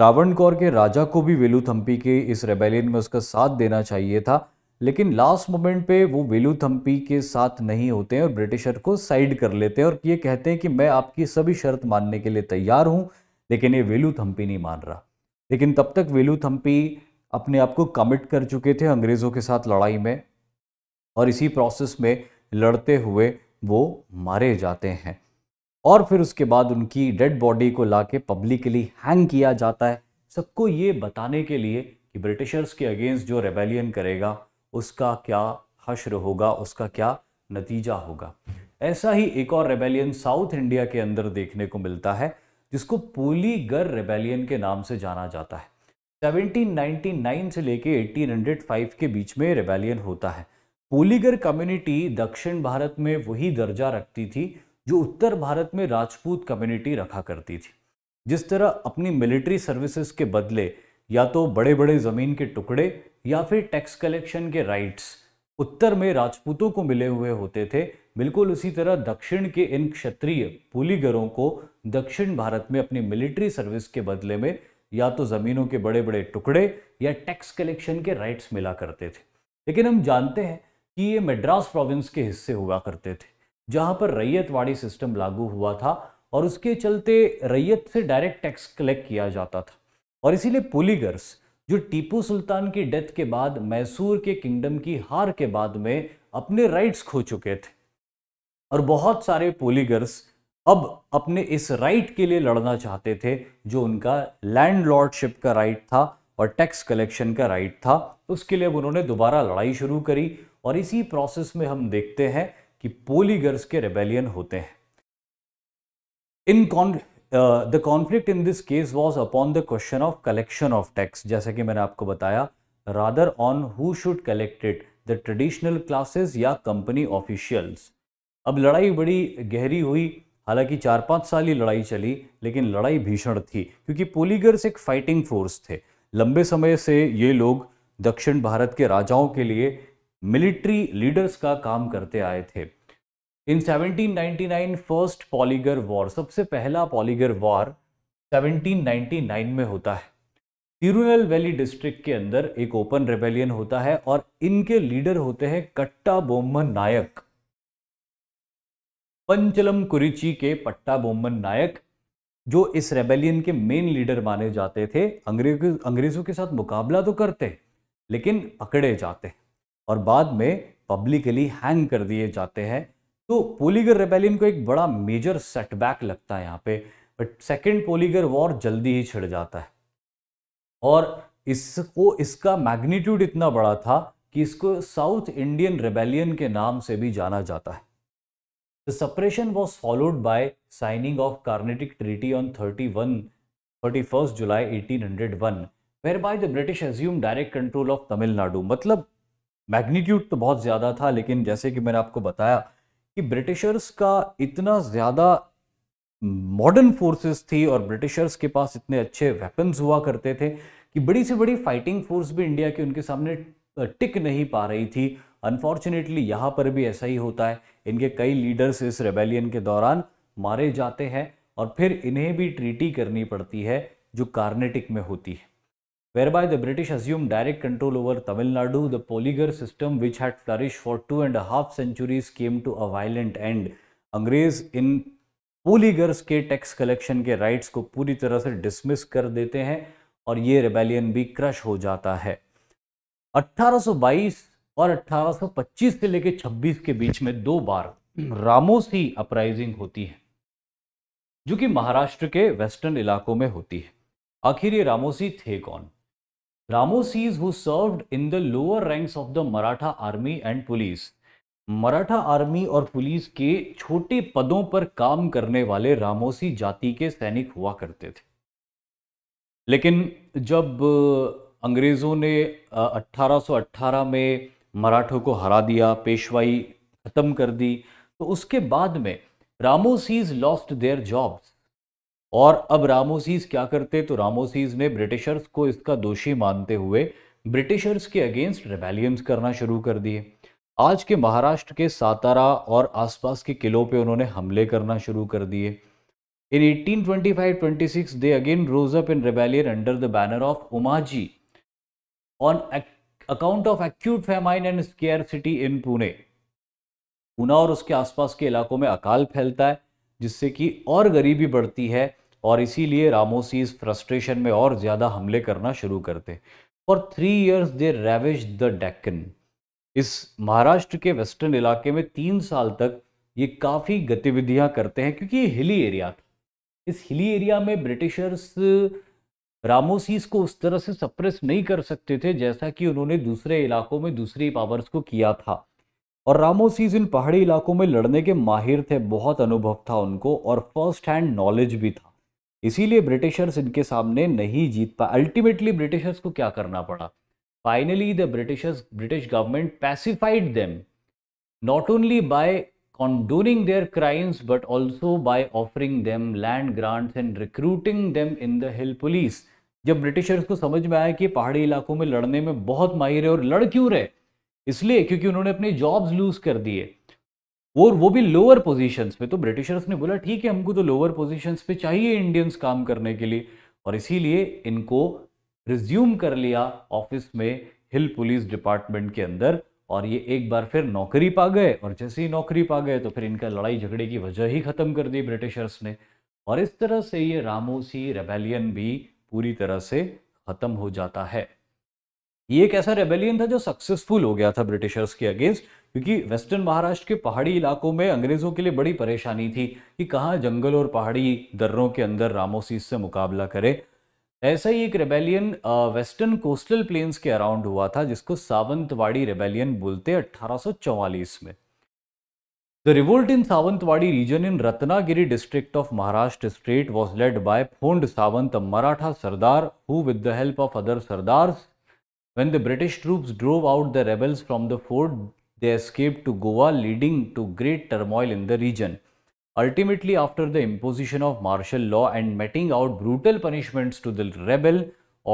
रावण कौर के राजा को भी वेलुथम्पी के इस रेबेलियन में उसका साथ देना चाहिए था लेकिन लास्ट मोमेंट पे वो वेलुथम्पी के साथ नहीं होते हैं और ब्रिटिशर को साइड कर लेते हैं और ये कहते हैं कि मैं आपकी सभी शर्त मानने के लिए तैयार हूँ लेकिन ये वेलुथम्पी नहीं मान रहा लेकिन तब तक वेलुथम्पी अपने आप को कमिट कर चुके थे अंग्रेज़ों के साथ लड़ाई में और इसी प्रोसेस में लड़ते हुए वो मारे जाते हैं और फिर उसके बाद उनकी डेड बॉडी को के पब्लिकली हैंग किया जाता है सबको ये बताने के लिए कि ब्रिटिशर्स के अगेंस्ट जो रेबेलियन करेगा उसका क्या हश्र होगा उसका क्या नतीजा होगा ऐसा ही एक और रेबेलियन साउथ इंडिया के अंदर देखने को मिलता है जिसको पोलीगर रेबेलियन के नाम से जाना जाता है 1799 से लेके 1805 के बीच में रेबेलियन होता है पोलीगर कम्युनिटी दक्षिण भारत में वही दर्जा रखती थी जो उत्तर भारत में राजपूत कम्युनिटी रखा करती थी जिस तरह अपनी मिलिट्री सर्विसेज के बदले या तो बड़े बड़े ज़मीन के टुकड़े या फिर टैक्स कलेक्शन के राइट्स उत्तर में राजपूतों को मिले हुए होते थे बिल्कुल उसी तरह दक्षिण के इन क्षत्रिय पुलीगरों को दक्षिण भारत में अपनी मिलिट्री सर्विस के बदले में या तो ज़मीनों के बड़े बड़े टुकड़े या टैक्स कलेक्शन के राइट्स मिला करते थे लेकिन हम जानते हैं कि ये मद्रास प्रोविंस के हिस्से हुआ करते थे जहां पर रैयतवाड़ी सिस्टम लागू हुआ था और उसके चलते रैयत से डायरेक्ट टैक्स कलेक्ट किया जाता था और इसीलिए पुलिगर्स जो टीपू सुल्तान की डेथ के बाद मैसूर के किंगडम की हार के बाद में अपने राइट्स खो चुके थे और बहुत सारे पोलीगर्स अब अपने इस राइट के लिए लड़ना चाहते थे जो उनका लैंडलॉर्डशिप का राइट था और टैक्स कलेक्शन का राइट था उसके लिए अब उन्होंने दोबारा लड़ाई शुरू करी और इसी प्रोसेस में हम देखते हैं कि पोलीगर्स के रेबेलियन होते हैं in con the conflict in this case was upon the question of collection of tax जैसा कि मैंने आपको बताया rather on who should collected the traditional classes या कंपनी ऑफिशियल्स अब लड़ाई बड़ी गहरी हुई हालांकि चार पाँच साल ही लड़ाई चली लेकिन लड़ाई भीषण थी क्योंकि पोलीगर्स एक फाइटिंग फोर्स थे लंबे समय से ये लोग दक्षिण भारत के राजाओं के लिए मिलिट्री लीडर्स का काम करते आए थे इन 1799 फर्स्ट पॉलीगर वॉर सबसे पहला पॉलीगर वॉर 1799 में होता है तिरुनल वैली डिस्ट्रिक्ट के अंदर एक ओपन रेबेलियन होता है और इनके लीडर होते हैं कट्टा बोमन नायक पंचलम कुरिची के पट्टा बोमन नायक जो इस रेबेलियन के मेन लीडर माने जाते थे अंग्रेजों के साथ मुकाबला तो करते लेकिन पकड़े जाते हैं और बाद में पब्लिकली हैंग कर दिए जाते हैं तो पोलीगर रेबेलियन को एक बड़ा मेजर सेटबैक लगता है यहाँ पे बट सेकेंड पोलीगर वॉर जल्दी ही छिड़ जाता है और इसको इसका मैग्नीट्यूड इतना बड़ा था कि इसको साउथ इंडियन रेबेलियन के नाम से भी जाना जाता है The suppression was followed by signing of Carnatic thirty on 31, 31st July 1801, whereby the British assume direct control of Tamil Nadu मतलब मैग्नीट्यूड तो बहुत ज़्यादा था लेकिन जैसे कि मैंने आपको बताया कि ब्रिटिशर्स का इतना ज़्यादा मॉडर्न फोर्सेस थी और ब्रिटिशर्स के पास इतने अच्छे वेपन्स हुआ करते थे कि बड़ी से बड़ी फाइटिंग फोर्स भी इंडिया के उनके सामने टिक नहीं पा रही थी अनफॉर्चुनेटली यहाँ पर भी ऐसा ही होता है इनके कई लीडर्स इस रेबेलियन के दौरान मारे जाते हैं और फिर इन्हें भी ट्रीटी करनी पड़ती है जो कार्नेटिक में होती है whereby the British assumed direct control over Tamil Nadu, the polygar system which had flourished for two and a half centuries came to a violent end. अंग्रेज इन पोलीगर्स के टैक्स कलेक्शन के राइट्स को पूरी तरह से डिसमिस कर देते हैं और ये रिबेलियन भी क्रश हो जाता है 1822 और 1825 से लेकर 26 के बीच में दो बार रामोसी अपराइजिंग होती है जो कि महाराष्ट्र के वेस्टर्न इलाकों में होती है आखिर ये रामोसी थे कौन Ramosis who served in the lower ranks of the Maratha army and police Maratha army और पुलिस के छोटे पदों पर काम करने वाले रामोसी जाति के सैनिक हुआ करते थे लेकिन जब अंग्रेज़ों ने 1818 में मराठों को हरा दिया पेशवाई ख़त्म कर दी तो उसके बाद में रामोसीज लॉस्ट देयर जॉब्स और अब रामोसीज क्या करते तो रामोसीज ने ब्रिटिशर्स को इसका दोषी मानते हुए ब्रिटिशर्स के अगेंस्ट रेबेलियंस करना शुरू कर दिए आज के महाराष्ट्र के सातारा और आसपास के किलों पे उन्होंने हमले करना शुरू कर दिए in 1825-26 they again rose up in rebellion under the banner of Umaji on account of acute famine and scarcity in Pune Poona और उसके आसपास के इलाकों में अकाल फैलता है जिससे कि और गरीबी बढ़ती है और इसीलिए इस फ्रस्ट्रेशन में और ज़्यादा हमले करना शुरू करते for three years they ravage the Deccan इस महाराष्ट्र के वेस्टर्न इलाके में तीन साल तक ये काफ़ी गतिविधियां करते हैं क्योंकि ये हिली एरिया था इस हिली एरिया में ब्रिटिशर्स रामोसीस को उस तरह से सप्रेस नहीं कर सकते थे जैसा कि उन्होंने दूसरे इलाकों में दूसरी पावर्स को किया था और रामोसीज इन पहाड़ी इलाकों में लड़ने के माहिर थे बहुत अनुभव था उनको और फर्स्ट हैंड नॉलेज भी था इसीलिए ब्रिटिशर्स इनके सामने नहीं जीत पाए अल्टीमेटली ब्रिटिशर्स को क्या करना पड़ा finally the Britishers British government pacified them not only by condoning their crimes but also by offering them land grants and recruiting them in the hill police जब ब्रिटिशर्स को समझ में आया कि पहाड़ी इलाकों में लड़ने में बहुत माहिर है और लड़ क्यों रहे इसलिए क्योंकि उन्होंने अपने जॉब्स लूज कर दिए और वो भी लोअर पोजीशंस पे तो ब्रिटिशर्स ने बोला ठीक है हमको तो लोअर पोजीशंस पे चाहिए इंडियंस काम करने के लिए और इसीलिए इनको रिज्यूम कर लिया ऑफिस में हिल पुलिस डिपार्टमेंट के अंदर और ये एक बार फिर नौकरी पा गए और जैसे ही नौकरी पा गए तो फिर इनका लड़ाई झगड़े की वजह ही ख़त्म कर दी ब्रिटिशर्स ने और इस तरह से ये रामोसी रेबेलियन भी पूरी तरह से ख़त्म हो जाता है ये एक ऐसा रेबेलियन था जो सक्सेसफुल हो गया था ब्रिटिशर्स के अगेंस्ट क्योंकि वेस्टर्न महाराष्ट्र के पहाड़ी इलाकों में अंग्रेज़ों के लिए बड़ी परेशानी थी कि कहाँ जंगल और पहाड़ी दर्रों के अंदर रामोसीस से मुकाबला करे ऐसा ही एक रेबेलियन वेस्टर्न कोस्टल प्लेन्स के अराउंड हुआ था जिसको सावंतवाड़ी रेबेलियन बोलते अट्ठारह में the revolt in Sawantwadi region in Ratnagiri district of Maharashtra state was led by Phond Sawant Maratha sardar who with the help of other sardar When the British troops drove out the rebels from the fort, they escaped to Goa, leading to great turmoil in the region. Ultimately, after the imposition of martial law and meting out brutal punishments to the rebel,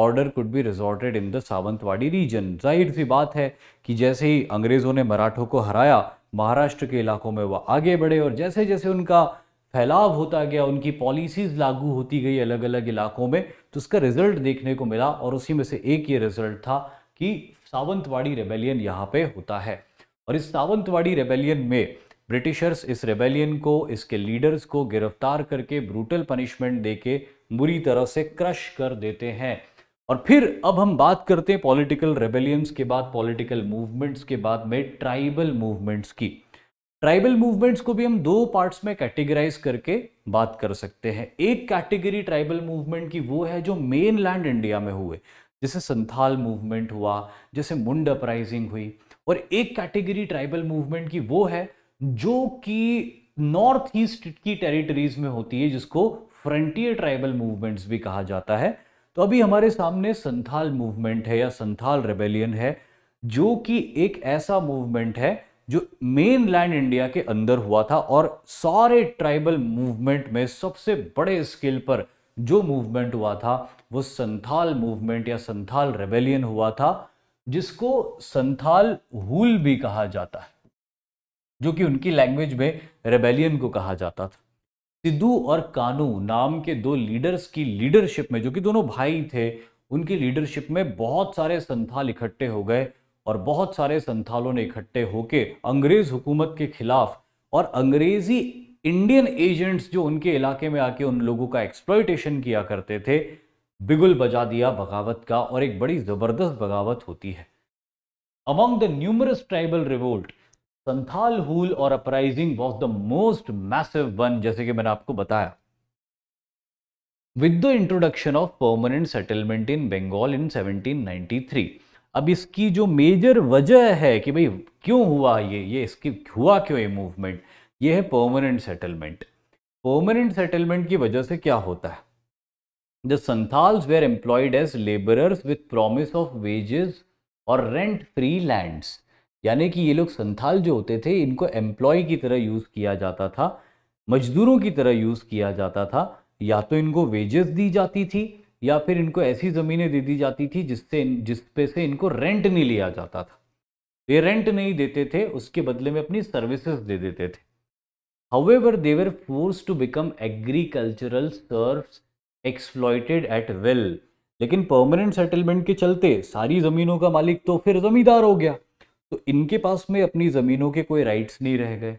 order could be resorted in the Sawantwadi region जाहिर सी बात है कि जैसे ही अंग्रेज़ों ने मराठों को हराया महाराष्ट्र के इलाकों में वह आगे बढ़े और जैसे जैसे उनका फैलाव होता गया उनकी पॉलिसीज़ लागू होती गई अलग अलग इलाकों में तो इसका रिजल्ट देखने को मिला और उसी में से एक ये रिजल्ट था कि सावंतवाड़ी रेबेलियन यहाँ पे होता है और इस सावंतवाड़ी रेबेलियन में ब्रिटिशर्स इस रेबेलियन को इसके लीडर्स को गिरफ्तार करके ब्रूटल पनिशमेंट देके बुरी तरह से क्रश कर देते हैं और फिर अब हम बात करते हैं पॉलिटिकल रेबेलियंस के बाद पॉलिटिकल मूवमेंट्स के बाद में ट्राइबल मूवमेंट्स की ट्राइबल मूवमेंट्स को भी हम दो पार्ट्स में कैटेगराइज करके बात कर सकते हैं एक कैटेगरी ट्राइबल मूवमेंट की वो है जो मेन लैंड इंडिया में हुए जैसे संथाल मूवमेंट हुआ जैसे मुंड अपराइजिंग हुई और एक कैटेगरी ट्राइबल मूवमेंट की वो है जो कि नॉर्थ ईस्ट की टेरिटरीज में होती है जिसको फ्रंटियर ट्राइबल मूवमेंट्स भी कहा जाता है तो अभी हमारे सामने संथाल मूवमेंट है या संथाल रेबेलियन है जो कि एक ऐसा मूवमेंट है जो मेन लैंड इंडिया के अंदर हुआ था और सारे ट्राइबल मूवमेंट में सबसे बड़े स्केल पर जो मूवमेंट हुआ था वो संथाल मूवमेंट या संथाल रेबेलियन हुआ था जिसको संथाल हुल भी कहा जाता है जो कि उनकी लैंग्वेज में रेबेलियन को कहा जाता था सिद्धू और कानू नाम के दो लीडर्स की लीडरशिप में जो कि दोनों भाई थे उनकी लीडरशिप में बहुत सारे संथाल इकट्ठे हो गए और बहुत सारे संथालों ने इकट्ठे होकर अंग्रेज हुकूमत के खिलाफ और अंग्रेजी इंडियन एजेंट्स जो उनके इलाके में आके उन लोगों का एक्सप्लॉयटेशन किया करते थे बिगुल बजा दिया बगावत का और एक बड़ी ज़बरदस्त बगावत होती है among the numerous tribal revolt Santhal Hul और uprising was the most massive one जैसे कि मैंने आपको बताया with the introduction of permanent settlement in Bengal in 1793. अब इसकी जो मेजर वजह है कि भाई क्यों हुआ ये ये इसकी हुआ क्यों ये मूवमेंट ये है परमानेंट सेटलमेंट पर्मानेंट सेटलमेंट की वजह से क्या होता है the Santhals were employed as labourers with promise of wages और रेंट फ्री लैंड्स यानी कि ये लोग संथाल जो होते थे इनको एम्प्लॉय की तरह यूज़ किया जाता था मजदूरों की तरह यूज़ किया जाता था या तो इनको वेजेस दी जाती थी या फिर इनको ऐसी ज़मीनें दे दी जाती थी जिससे जिस पे से इनको रेंट नहीं लिया जाता था वे रेंट नहीं देते थे उसके बदले में अपनी सर्विसेज दे देते थे however they were force to become agricultural serf exploited at well लेकिन परमानेंट सेटलमेंट के चलते सारी ज़मीनों का मालिक तो फिर ज़मींदार हो गया तो इनके पास में अपनी ज़मीनों के कोई राइट्स नहीं रह गए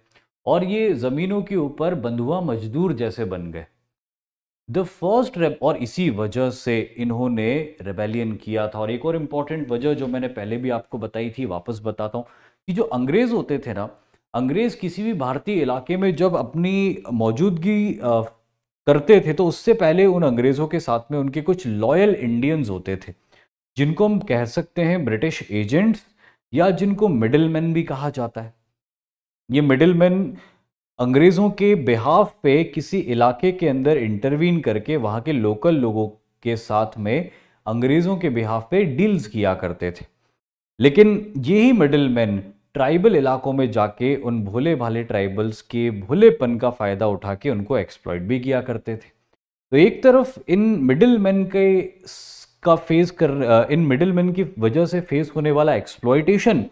और ये ज़मीनों के ऊपर बंधुआ मजदूर जैसे बन गए द फर्स्ट रेप और इसी वजह से इन्होंने रेबेलियन किया था और एक और इम्पॉर्टेंट वजह जो मैंने पहले भी आपको बताई थी वापस बताता हूँ कि जो अंग्रेज़ होते थे ना अंग्रेज़ किसी भी भारतीय इलाके में जब अपनी मौजूदगी करते थे तो उससे पहले उन अंग्रेज़ों के साथ में उनके कुछ लॉयल इंडियंस होते थे जिनको हम कह सकते हैं ब्रिटिश एजेंट्स या जिनको मिडिलमैन मैन भी कहा जाता है ये मिडिलमैन मैन अंग्रेज़ों के बिहाफ पे किसी इलाके के अंदर इंटरवीन करके वहाँ के लोकल लोगों के साथ में अंग्रेज़ों के बिहाफ पे डील्स किया करते थे लेकिन यही मिडिल मैन ट्राइबल इलाकों में जाके उन भोले भाले ट्राइबल्स के भोलेपन का फ़ायदा उठा के उनको एक्सप्लॉयट भी किया करते थे तो एक तरफ इन मिडिल मैन के का फेस कर इन मिडिल मैन की वजह से फेस होने वाला एक्सप्लॉयटेशन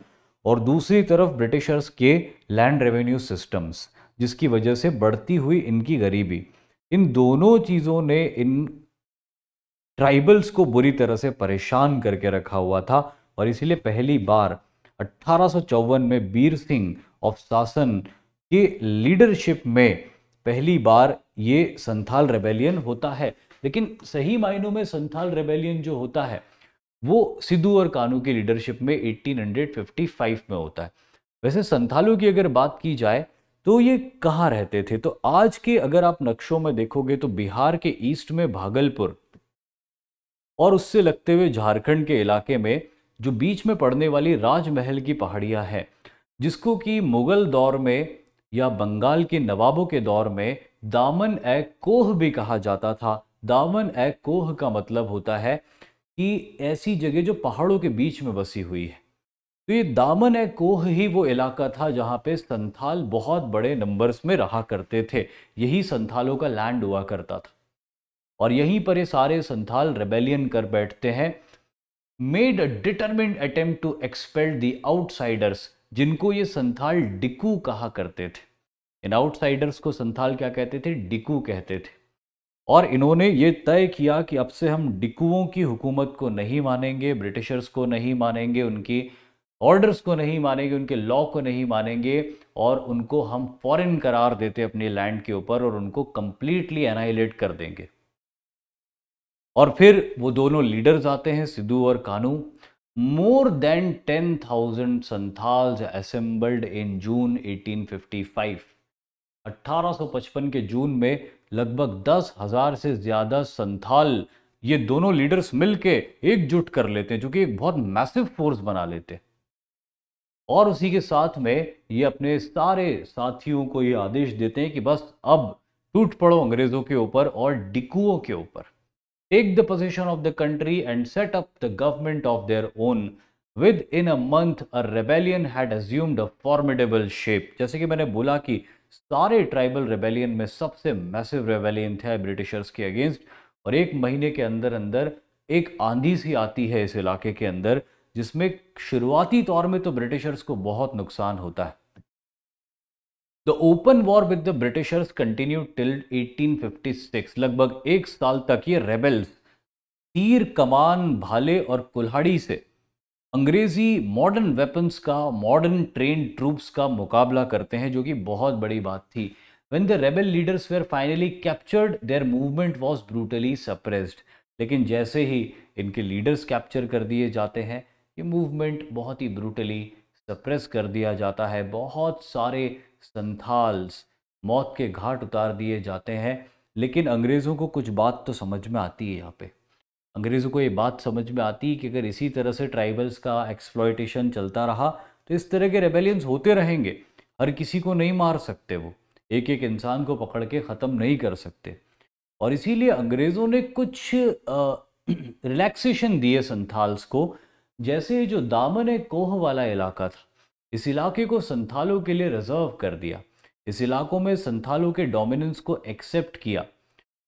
और दूसरी तरफ ब्रिटिशर्स के लैंड रेवेन्यू सिस्टम्स जिसकी वजह से बढ़ती हुई इनकी गरीबी इन दोनों चीज़ों ने इन ट्राइबल्स को बुरी तरह से परेशान करके रखा हुआ था और इसीलिए पहली बार अट्ठारह में बीर सिंह ऑफ शासन के लीडरशिप में पहली बार ये संथाल रेबेलियन होता है लेकिन सही मायनों में संथाल रेबेलियन जो होता है वो सिद्धू और कानू की लीडरशिप में 1855 में होता है वैसे संथालों की अगर बात की जाए तो ये कहाँ रहते थे तो आज के अगर आप नक्शों में देखोगे तो बिहार के ईस्ट में भागलपुर और उससे लगते हुए झारखंड के इलाके में जो बीच में पड़ने वाली राजमहल की पहाड़ियाँ हैं जिसको कि मुगल दौर में या बंगाल के नवाबों के दौर में दामन ए कोह भी कहा जाता था दामन ए कोह का मतलब होता है कि ऐसी जगह जो पहाड़ों के बीच में बसी हुई है तो ये दामन ए कोह ही वो इलाका था जहाँ पे संथाल बहुत बड़े नंबर्स में रहा करते थे यही संथालों का लैंड हुआ करता था और यहीं पर ये सारे संथाल रेबेलियन कर बैठते हैं made a determined attempt to expel the outsiders जिनको ये संथाल डिकू कहा करते थे इन आउटसाइडर्स को संथाल क्या कहते थे डिकू कहते थे और इन्होंने ये तय किया कि अब से हम डिकुओं की हुकूमत को नहीं मानेंगे ब्रिटिशर्स को नहीं मानेंगे उनकी ऑर्डर्स को नहीं मानेंगे उनके लॉ को नहीं मानेंगे और उनको हम फॉरेन करार देते अपने लैंड के ऊपर और उनको कंप्लीटली एनाइलेट कर देंगे और फिर वो दोनों लीडर्स आते हैं सिद्धू और Kanhu more than ten thousand Santhal assembled in June 1855 1855 के जून में लगभग दस हजार से ज्यादा संथाल ये दोनों लीडर्स मिलके एकजुट कर लेते हैं जो कि एक बहुत मैसिव फोर्स बना लेते हैं और उसी के साथ में ये अपने सारे साथियों को ये आदेश देते हैं कि बस अब टूट पड़ो अंग्रेजों के ऊपर और डिकुओं के ऊपर take the position of the country and set up the government of their own within a month a rebellion had assumed a formidable shape जैसे कि मैंने बोला कि सारे ट्राइबल रेबेलियन में सबसे मैसिव रेबेलियन थे ब्रिटिशर्स के अगेंस्ट और एक महीने के अंदर अंदर एक आंधी सी आती है इस इलाके के अंदर जिसमें शुरुआती तौर में तो ब्रिटिशर्स को बहुत नुकसान होता है the open war with the Britishers continue till 1856 लगभग एक साल तक ये रेबल्स तीर कमान भाले और कुल्हाड़ी से अंग्रेजी मॉडर्न वेपन्स का मॉडर्न ट्रेन ट्रूप्स का मुकाबला करते हैं जो कि बहुत बड़ी बात थी when the rebel leaders were finally captured their movement was brutally suppressed लेकिन जैसे ही इनके लीडर्स कैप्चर कर दिए जाते हैं ये मूवमेंट बहुत ही ब्रूटली सप्रेस कर दिया जाता है बहुत सारे संथाल्स मौत के घाट उतार दिए जाते हैं लेकिन अंग्रेज़ों को कुछ बात तो समझ में आती है यहाँ पे अंग्रेज़ों को ये बात समझ में आती है कि अगर इसी तरह से ट्राइबल्स का एक्सप्लॉयटेशन चलता रहा तो इस तरह के रेबेलियंस होते रहेंगे हर किसी को नहीं मार सकते वो एक एक इंसान को पकड़ के ख़त्म नहीं कर सकते और इसीलिए अंग्रेज़ों ने कुछ रिलैक्सेशन दिए संथाल्स को जैसे जो दामन कोह वाला इलाका था इस इलाके को संथालों के लिए रिजर्व कर दिया इस इलाकों में संथालों के डोमिनेंस को एक्सेप्ट किया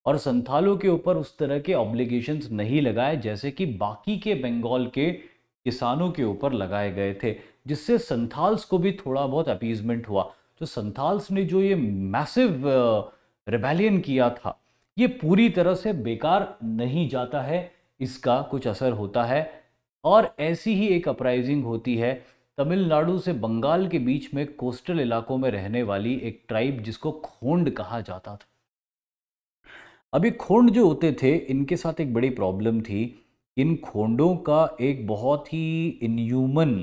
और संथालों के ऊपर उस तरह के ऑब्लिगेशन नहीं लगाए जैसे कि बाकी के बंगाल के किसानों के ऊपर लगाए गए थे जिससे संथाल्स को भी थोड़ा बहुत अपीजमेंट हुआ तो संथाल्स ने जो ये मैसिव रिबेलियन किया था ये पूरी तरह से बेकार नहीं जाता है इसका कुछ असर होता है और ऐसी ही एक अपराइजिंग होती है तमिलनाडु से बंगाल के बीच में कोस्टल इलाकों में रहने वाली एक ट्राइब जिसको खोंड कहा जाता था अभी खोंड जो होते थे इनके साथ एक बड़ी प्रॉब्लम थी इन खोंडों का एक बहुत ही इनह्यूमन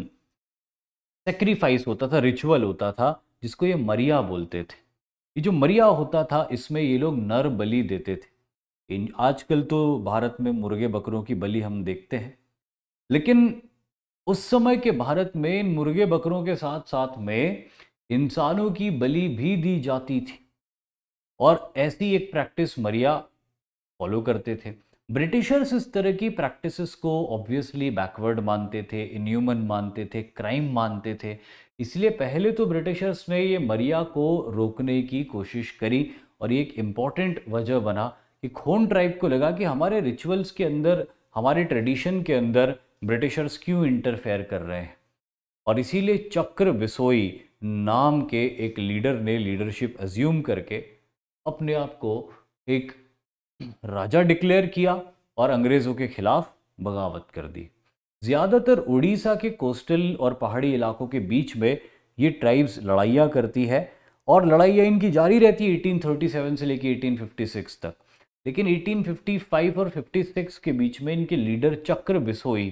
सेक्रीफाइस होता था रिचुअल होता था जिसको ये मरिया बोलते थे ये जो मरिया होता था इसमें ये लोग नर बलि देते थे इन आजकल तो भारत में मुर्गे बकरों की बलि हम देखते हैं लेकिन उस समय के भारत में इन मुर्गे बकरों के साथ साथ में इंसानों की बलि भी दी जाती थी और ऐसी एक प्रैक्टिस मरिया फॉलो करते थे ब्रिटिशर्स इस तरह की प्रैक्टिसेस को ऑब्वियसली बैकवर्ड मानते थे इन्यूमन मानते थे क्राइम मानते थे इसलिए पहले तो ब्रिटिशर्स ने ये मरिया को रोकने की कोशिश करी और ये एक इम्पॉर्टेंट वजह बना कि खोन ट्राइब को लगा कि हमारे रिचुअल्स के अंदर हमारे ट्रेडिशन के अंदर ब्रिटिशर्स क्यों इंटरफेयर कर रहे हैं और इसीलिए चक्र बिसोई नाम के एक लीडर ने लीडरशिप अज्यूम करके अपने आप को एक राजा डिक्लेयर किया और अंग्रेज़ों के खिलाफ बगावत कर दी ज़्यादातर उड़ीसा के कोस्टल और पहाड़ी इलाकों के बीच में ये ट्राइब्स लड़ाइयाँ करती है और लड़ाइयाँ इनकी जारी रहती है 1837 से लेकर 1856 तक लेकिन 1855 और 56 के बीच में इनके लीडर चक्र बिसोई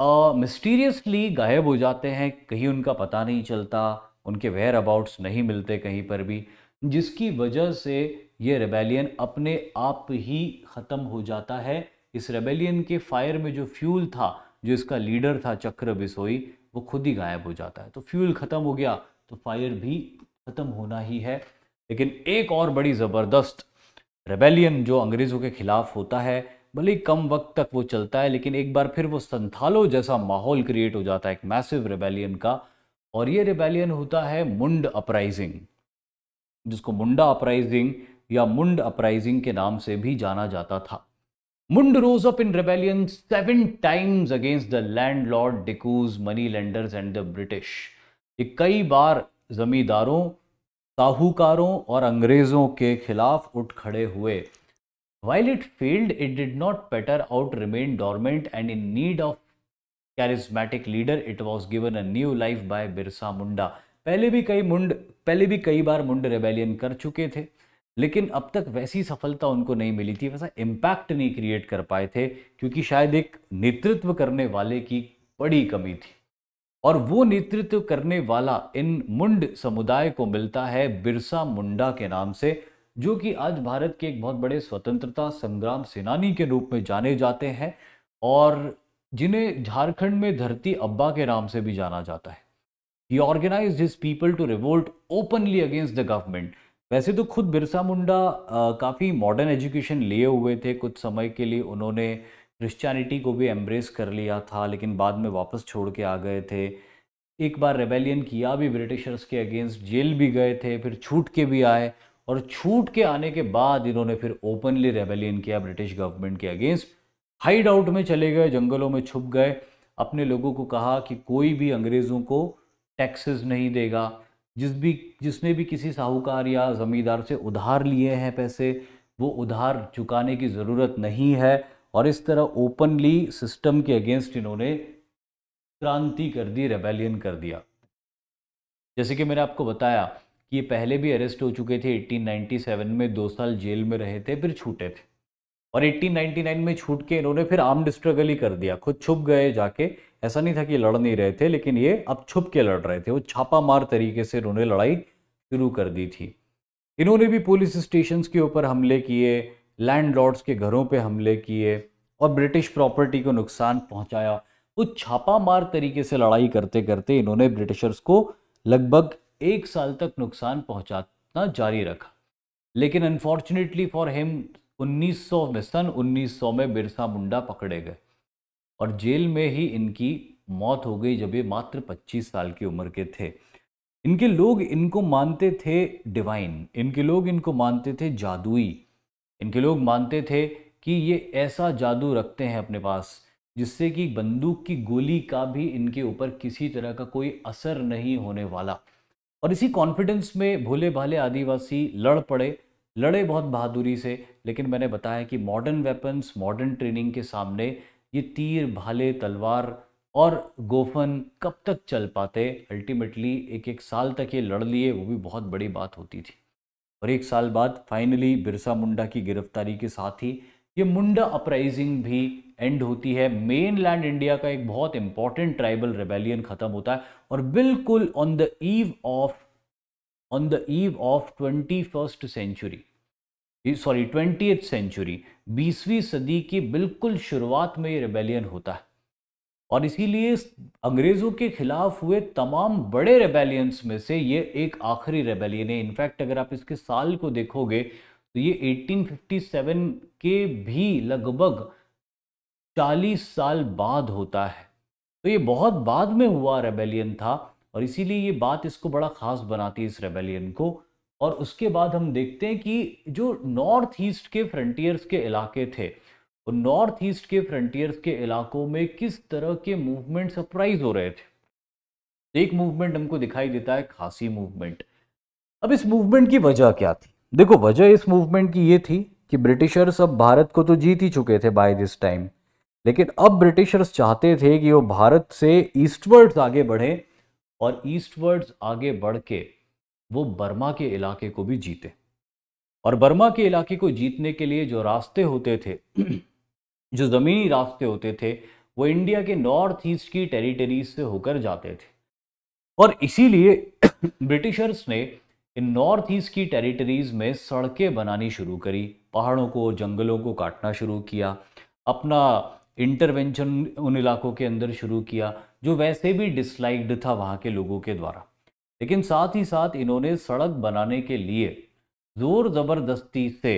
मिस्टीरियसली uh, गायब हो जाते हैं कहीं उनका पता नहीं चलता उनके वेयर अबाउट्स नहीं मिलते कहीं पर भी जिसकी वजह से ये रेबेलियन अपने आप ही ख़त्म हो जाता है इस रेबेलियन के फायर में जो फ्यूल था जो इसका लीडर था चक्र बिसोई वो खुद ही गायब हो जाता है तो फ्यूल ख़त्म हो गया तो फायर भी ख़त्म होना ही है लेकिन एक और बड़ी ज़बरदस्त रेबेलियन जो अंग्रेज़ों के ख़िलाफ़ होता है भले ही कम वक्त तक वो चलता है लेकिन एक बार फिर वो संथालो जैसा माहौल क्रिएट हो जाता है एक मैसिव रिबेलियन का और ये रिबेलियन होता है मुंड अपराइजिंग जिसको मुंडा अपराइजिंग या मुंड अपराइजिंग के नाम से भी जाना जाता था Munda rose up in rebellion seven times against the landlord डिकूज money lenders and the British ये कई बार जमींदारों साहूकारों और अंग्रेज़ों के खिलाफ उठ खड़े हुए While it failed, it did not peter out, remain dormant, and in need of charismatic leader, it was given a new life by Birsa Munda. पहले भी कई मुंड पहले भी कई बार मुंड रेबेलियन कर चुके थे लेकिन अब तक वैसी सफलता उनको नहीं मिली थी वैसा इम्पैक्ट नहीं क्रिएट कर पाए थे क्योंकि शायद एक नेतृत्व करने वाले की बड़ी कमी थी और वो नेतृत्व करने वाला इन मुंड समुदाय को मिलता है बिरसा मुंडा के नाम से जो कि आज भारत के एक बहुत बड़े स्वतंत्रता संग्राम सेनानी के रूप में जाने जाते हैं और जिन्हें झारखंड में धरती अब्बा के नाम से भी जाना जाता है ही organize his people to revolt openly against the government वैसे तो खुद बिरसा मुंडा काफ़ी मॉडर्न एजुकेशन लिए हुए थे कुछ समय के लिए उन्होंने क्रिश्चियनिटी को भी एम्ब्रेस कर लिया था लेकिन बाद में वापस छोड़ के आ गए थे एक बार रेबेलियन किया भी ब्रिटिशर्स के अगेंस्ट जेल भी गए थे फिर छूट के भी आए और छूट के आने के बाद इन्होंने फिर ओपनली रेबेलियन किया ब्रिटिश गवर्नमेंट के अगेंस्ट हाइड आउट में चले गए जंगलों में छुप गए अपने लोगों को कहा कि कोई भी अंग्रेज़ों को टैक्सेस नहीं देगा जिस भी जिसने भी किसी साहूकार या ज़मींदार से उधार लिए हैं पैसे वो उधार चुकाने की ज़रूरत नहीं है और इस तरह ओपनली सिस्टम के अगेंस्ट इन्होंने क्रांति कर दी रेबेलियन कर दिया जैसे कि मैंने आपको बताया कि ये पहले भी अरेस्ट हो चुके थे 1897 में दो साल जेल में रहे थे फिर छूटे थे और 1899 में छूट के इन्होंने फिर आर्म स्ट्रगल ही कर दिया खुद छुप गए जाके ऐसा नहीं था कि लड़ नहीं रहे थे लेकिन ये अब छुप के लड़ रहे थे वो छापामार तरीके से इन्होंने लड़ाई शुरू कर दी थी इन्होंने भी पुलिस स्टेशन के ऊपर हमले किए लैंडलॉर्ड्स के घरों पर हमले किए और ब्रिटिश प्रॉपर्टी को नुकसान पहुंचाया वो छापामार तरीके से लड़ाई करते करते इन्होंने ब्रिटिशर्स को लगभग एक साल तक नुकसान पहुंचाना जारी रखा लेकिन अनफॉर्चुनेटली फॉर हिम 1900 में सन 1900 में बिरसा मुंडा पकड़े गए और जेल में ही इनकी मौत हो गई जब ये मात्र 25 साल की उम्र के थे इनके लोग इनको मानते थे डिवाइन इनके लोग इनको मानते थे जादुई इनके लोग मानते थे कि ये ऐसा जादू रखते हैं अपने पास जिससे कि बंदूक की गोली का भी इनके ऊपर किसी तरह का कोई असर नहीं होने वाला और इसी कॉन्फिडेंस में भोले भाले आदिवासी लड़ पड़े लड़े बहुत बहादुरी से लेकिन मैंने बताया कि मॉडर्न वेपन्स मॉडर्न ट्रेनिंग के सामने ये तीर भाले तलवार और गोफन कब तक चल पाते अल्टीमेटली एक एक साल तक ये लड़ लिए वो भी बहुत बड़ी बात होती थी और एक साल बाद फाइनली बिरसा मुंडा की गिरफ्तारी के साथ ही ये मुंडा अपराइजिंग भी एंड होती है मेन लैंड इंडिया का एक बहुत इंपॉर्टेंट ट्राइबल रेबेलियन खत्म होता है और बिल्कुल on the eve of on the eve of twenty first century sorry twenty century बीसवीं सदी की बिल्कुल शुरुआत में ये रेबेलियन होता है और इसीलिए अंग्रेज़ों के खिलाफ हुए तमाम बड़े रेबेलियंस में से ये एक आखिरी रेबेलियन है इनफैक्ट अगर आप इसके साल को देखोगे तो ये 1857 के भी लगभग 40 साल बाद होता है तो ये बहुत बाद में हुआ रेबेलियन था और इसीलिए ये बात इसको बड़ा ख़ास बनाती है इस रेबेलियन को और उसके बाद हम देखते हैं कि जो नॉर्थ ईस्ट के फ्रंटियर्स के इलाके थे और नॉर्थ ईस्ट के फ्रंटियर्स के इलाकों में किस तरह के मूवमेंट सरप्राइज हो रहे थे एक मूवमेंट हमको दिखाई देता है खासी मूवमेंट अब इस मूवमेंट की वजह क्या थी देखो वजह इस मूवमेंट की ये थी कि ब्रिटिशर्स अब भारत को तो जीत ही चुके थे बाय दिस टाइम लेकिन अब ब्रिटिशर्स चाहते थे कि वो भारत से ईस्टवर्ड्स आगे बढ़े और ईस्टवर्ड्स आगे बढ़ के वो बर्मा के इलाके को भी जीते और बर्मा के इलाके को जीतने के लिए जो रास्ते होते थे जो ज़मीनी रास्ते होते थे वो इंडिया के नॉर्थ ईस्ट की टेरिटरीज से होकर जाते थे और इसीलिए ब्रिटिशर्स ने इन नॉर्थ ईस्ट की टेरिटरीज में सड़कें बनानी शुरू करी पहाड़ों को जंगलों को काटना शुरू किया अपना इंटरवेंशन उन इलाकों के अंदर शुरू किया जो वैसे भी डिसलाइक्ड था वहाँ के लोगों के द्वारा लेकिन साथ ही साथ इन्होंने सड़क बनाने के लिए ज़ोर ज़बरदस्ती से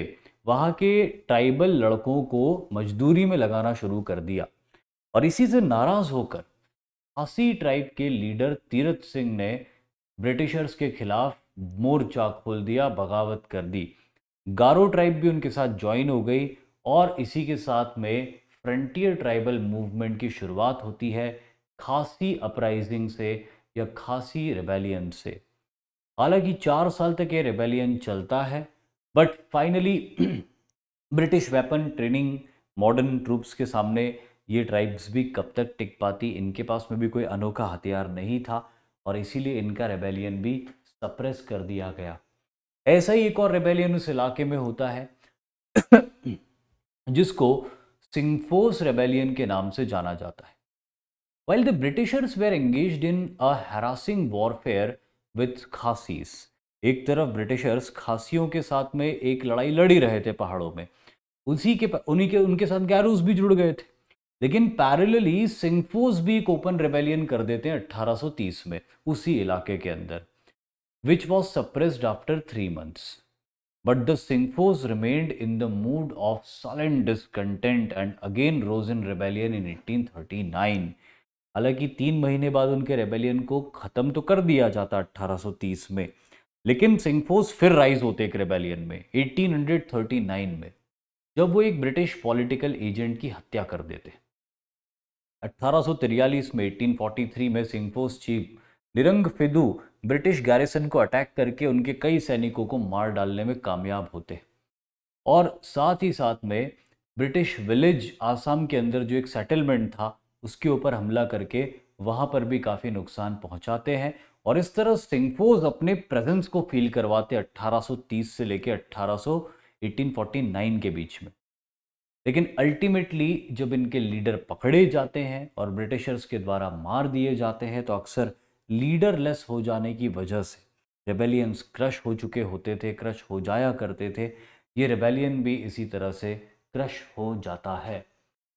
वहाँ के ट्राइबल लड़कों को मजदूरी में लगाना शुरू कर दिया और इसी से नाराज़ होकर खासी ट्राइब के लीडर तीरथ सिंह ने ब्रिटिशर्स के खिलाफ मोर्चा खोल दिया बगावत कर दी गारो ट्राइब भी उनके साथ ज्वाइन हो गई और इसी के साथ में फ्रंटियर ट्राइबल मूवमेंट की शुरुआत होती है खासी अपराइजिंग से या खासी रेबेलियन से हालांकि चार साल तक ये रेबेलियन चलता है but finally British weapon training modern troops के सामने ये ट्राइब्स भी कब तक टिक पाती इनके पास में भी कोई अनोखा हथियार नहीं था और इसीलिए इनका रेबेलियन भी सप्रेस कर दिया गया ऐसा ही एक और रेबेलियन उस इलाके में होता है जिसको सिंगफोर्स रेबेलियन के नाम से जाना जाता है well the Britishers were engage in harassing warfare with Khasis एक तरफ ब्रिटिशर्स खासियों के साथ में एक लड़ाई लड़ी रहे थे पहाड़ों में उसी के उन्हीं के उनके साथ गैरूस भी जुड़ गए थे लेकिन पैरेलली सिंगफोर्स भी एक ओपन रेबेलियन कर देते हैं 1830 में उसी इलाके के अंदर which was suppressed after three months. But the Singhfos remained in the mood of sullen discontent and again rose in rebellion in 1839. हालांकि तीन महीने बाद उनके रेबेलियन को ख़त्म तो कर दिया जाता 1830 में लेकिन सिंगफोज फिर राइज होते एक रेबेलियन में 1839 में जब वो एक ब्रिटिश पॉलिटिकल एजेंट की हत्या कर देते अट्ठारह में 1843 में Singphos chief Nirang Phidu British garrison को अटैक करके उनके कई सैनिकों को मार डालने में कामयाब होते और साथ ही साथ में ब्रिटिश विलेज आसाम के अंदर जो एक सेटलमेंट था उसके ऊपर हमला करके वहाँ पर भी काफ़ी नुकसान पहुँचाते हैं और इस तरह सिंगफोज अपने प्रेजेंस को फील करवाते 1830 से लेकर 1800 1849 के बीच में लेकिन अल्टीमेटली जब इनके लीडर पकड़े जाते हैं और ब्रिटिशर्स के द्वारा मार दिए जाते हैं तो अक्सर लीडरलेस हो जाने की वजह से रेबेलियंस क्रश हो चुके होते थे क्रश हो जाया करते थे ये रेबेलियन भी इसी तरह से क्रश हो जाता है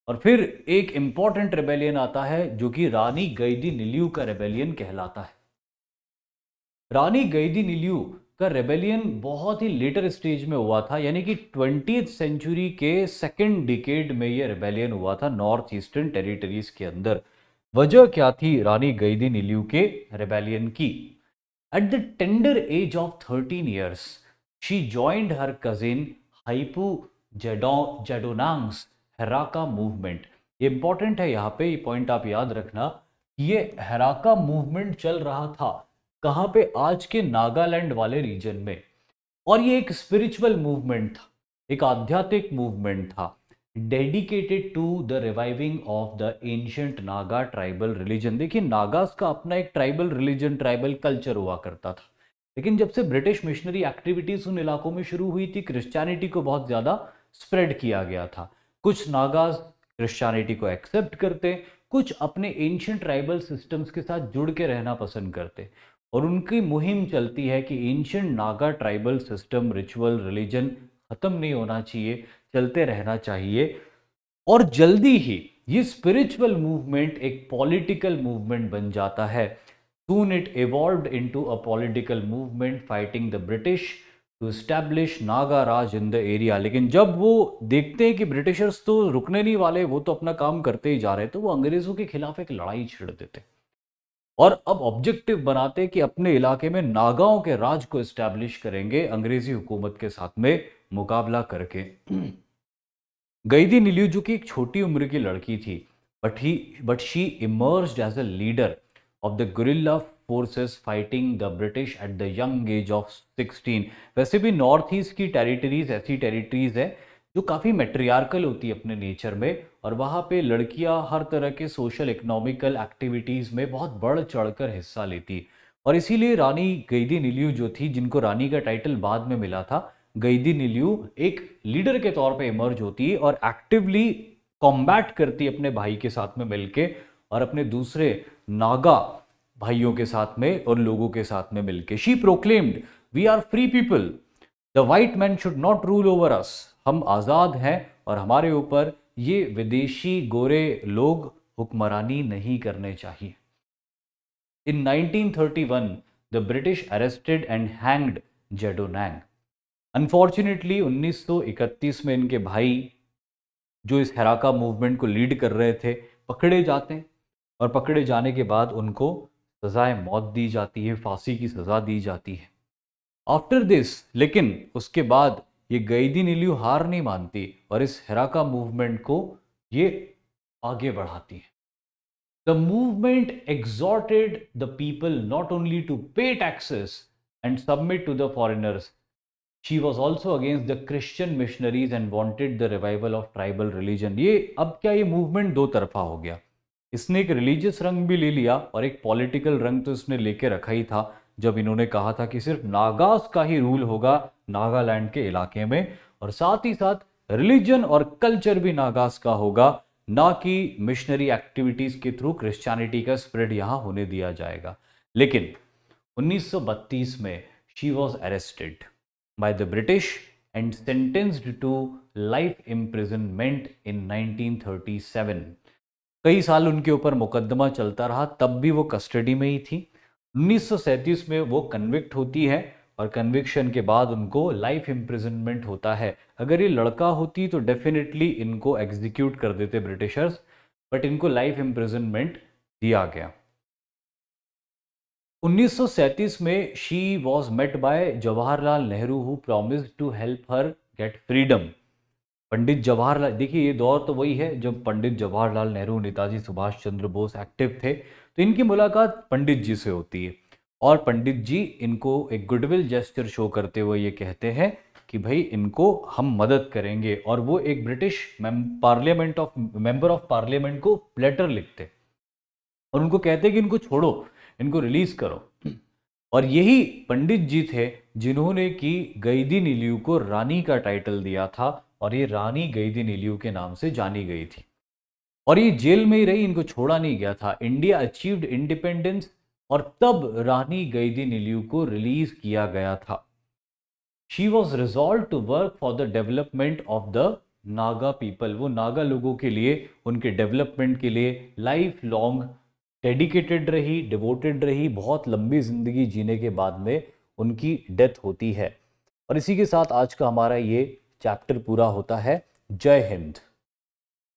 और फिर एक इम्पॉर्टेंट रेबेलियन आता है जो कि रानी गैदी नीलियू का रेबेलियन कहलाता है रानी गैदी नीलियू का रेबेलियन बहुत ही लेटर स्टेज में हुआ था यानी कि ट्वेंटी सेंचुरी के सेकेंड डिकेड में ये रेबेलियन हुआ था नॉर्थ ईस्टर्न टेरिटरीज के अंदर वजह क्या थी रानी गैदी नीलियू के रेबेलियन की at the tender age of thirteen years she joined her cousin Haipou Jado Jadonang's Heraka movement important है यहाँ पे ये पॉइंट आप याद रखना ये हेराका मूवमेंट चल रहा था कहाँ पे आज के नागालैंड वाले रीजन में और ये एक स्पिरिचुअल मूवमेंट था एक आध्यात्मिक मूवमेंट था dedicated to the reviving of the ancient Naga tribal religion देखिए नागास का अपना एक ट्राइबल रिलीजन ट्राइबल कल्चर हुआ करता था लेकिन जब से ब्रिटिश मिशनरी एक्टिविटीज़ उन इलाकों में शुरू हुई थी क्रिश्चियनिटी को बहुत ज़्यादा स्प्रेड किया गया था कुछ नागास क्रिश्चियनिटी को एक्सेप्ट करते कुछ अपने एंशंट ट्राइबल सिस्टम्स के साथ जुड़ के रहना पसंद करते और उनकी मुहिम चलती है कि ancient Naga tribal system ritual religion ख़त्म नहीं होना चाहिए चलते रहना चाहिए और जल्दी ही ये स्पिरिचुअल मूवमेंट एक पॉलिटिकल मूवमेंट बन जाता है it evolve into a political movement fighting the British to establish Naga raj in the area लेकिन जब वो देखते हैं कि ब्रिटिशर्स तो रुकने नहीं वाले वो तो अपना काम करते ही जा रहे तो वो अंग्रेज़ों के खिलाफ एक लड़ाई छिड़ देते और अब ऑब्जेक्टिव बनाते कि अपने इलाके में नागाओं के राज को इस्टेब्लिश करेंगे अंग्रेज़ी हुकूमत के साथ में मुकाबला करके गईदी जो की एक छोटी उम्र की लड़की थी but he but she emerge as a leader of the guerrilla forces fighting the British at the young age of sixteen वैसे भी नॉर्थ ईस्ट की टेरिटरीज ऐसी टेरिटरीज है जो काफ़ी मेट्रियार्कल होती है अपने नेचर में और वहाँ पे लड़कियाँ हर तरह के सोशल इकोनॉमिकल एक्टिविटीज़ में बहुत बढ़ चढ़कर हिस्सा लेती और इसीलिए रानी गईदी नीलियू जो थी जिनको रानी का टाइटल बाद में मिला था गईदी निल्यू एक लीडर के तौर पे इमर्ज होती है और एक्टिवली कॉम्बैट करती अपने भाई के साथ में मिलके और अपने दूसरे नागा भाइयों के साथ में और लोगों के साथ में मिलके she proclaimed we are free people the white man should not rule over us हम आज़ाद हैं और हमारे ऊपर ये विदेशी गोरे लोग हुक्मरानी नहीं करने चाहिए in 1931, the British arrested and hanged Jadonang unfortunately 1931 में इनके भाई जो इस हराका मूवमेंट को लीड कर रहे थे पकड़े जाते हैं और पकड़े जाने के बाद उनको सजाए मौत दी जाती है फांसी की सज़ा दी जाती है आफ्टर दिस लेकिन उसके बाद ये गईदी नीलियो हार नहीं मानती और इस हराका मूवमेंट को ये आगे बढ़ाती है the movement exhorted the people not only to pay taxes and submit to the foreigners she was also against the Christian missionaries and wanted the revival of tribal religion ये अब क्या ये मूवमेंट दो तरफा हो गया इसने एक रिलीजियस रंग भी ले लिया और एक पॉलिटिकल रंग तो इसने लेके रखा ही था जब इन्होंने कहा था कि सिर्फ नागास का ही रूल होगा नागालैंड के इलाके में और साथ ही साथ रिलीजन और कल्चर भी नागास का होगा ना कि मिशनरी एक्टिविटीज़ के थ्रू क्रिश्चियनिटी का स्प्रेड यहाँ होने दिया जाएगा लेकिन 1932 में she was arrested by the British and sentenced to life imprisonment in 1937. कई साल उनके ऊपर मुकदमा चलता रहा तब भी वो कस्टडी में ही थी उन्नीस में वो कन्विक्ट होती है और कन्विक्शन के बाद उनको लाइफ इम्प्रिजनमेंट होता है अगर ये लड़का होती तो डेफिनेटली इनको एग्जीक्यूट कर देते ब्रिटिशर्स बट इनको लाइफ इम्प्रिजनमेंट दिया गया 1937 में she was met by Jawaharlal Nehru who promise to help her get freedom Pandit Jawaharlal देखिए ये दौर तो वही है जब पंडित जवाहरलाल नेहरू नेताजी सुभाष चंद्र बोस एक्टिव थे तो इनकी मुलाकात पंडित जी से होती है और पंडित जी इनको एक गुडविल जेस्टर शो करते हुए ये कहते हैं कि भाई इनको हम मदद करेंगे और वो एक British parliament of member of parliament को लेटर लिखते और उनको कहते कि इनको छोड़ो इनको रिलीज़ करो और यही पंडित जी थे जिन्होंने की गईदी नीलियू को रानी का टाइटल दिया था और ये रानी गईदी नीलियू के नाम से जानी गई थी और ये जेल में ही रही इनको छोड़ा नहीं गया था इंडिया अचीव्ड इंडिपेंडेंस और तब रानी गईदी नीलियू को रिलीज किया गया था she was resolve to work for the development of the Naga people वो नागा लोगों के लिए उनके डेवलपमेंट के लिए लाइफ लॉन्ग डेडिकेटेड रही डिवोटेड रही बहुत लंबी ज़िंदगी जीने के बाद में उनकी डेथ होती है और इसी के साथ आज का हमारा ये चैप्टर पूरा होता है जय हिंद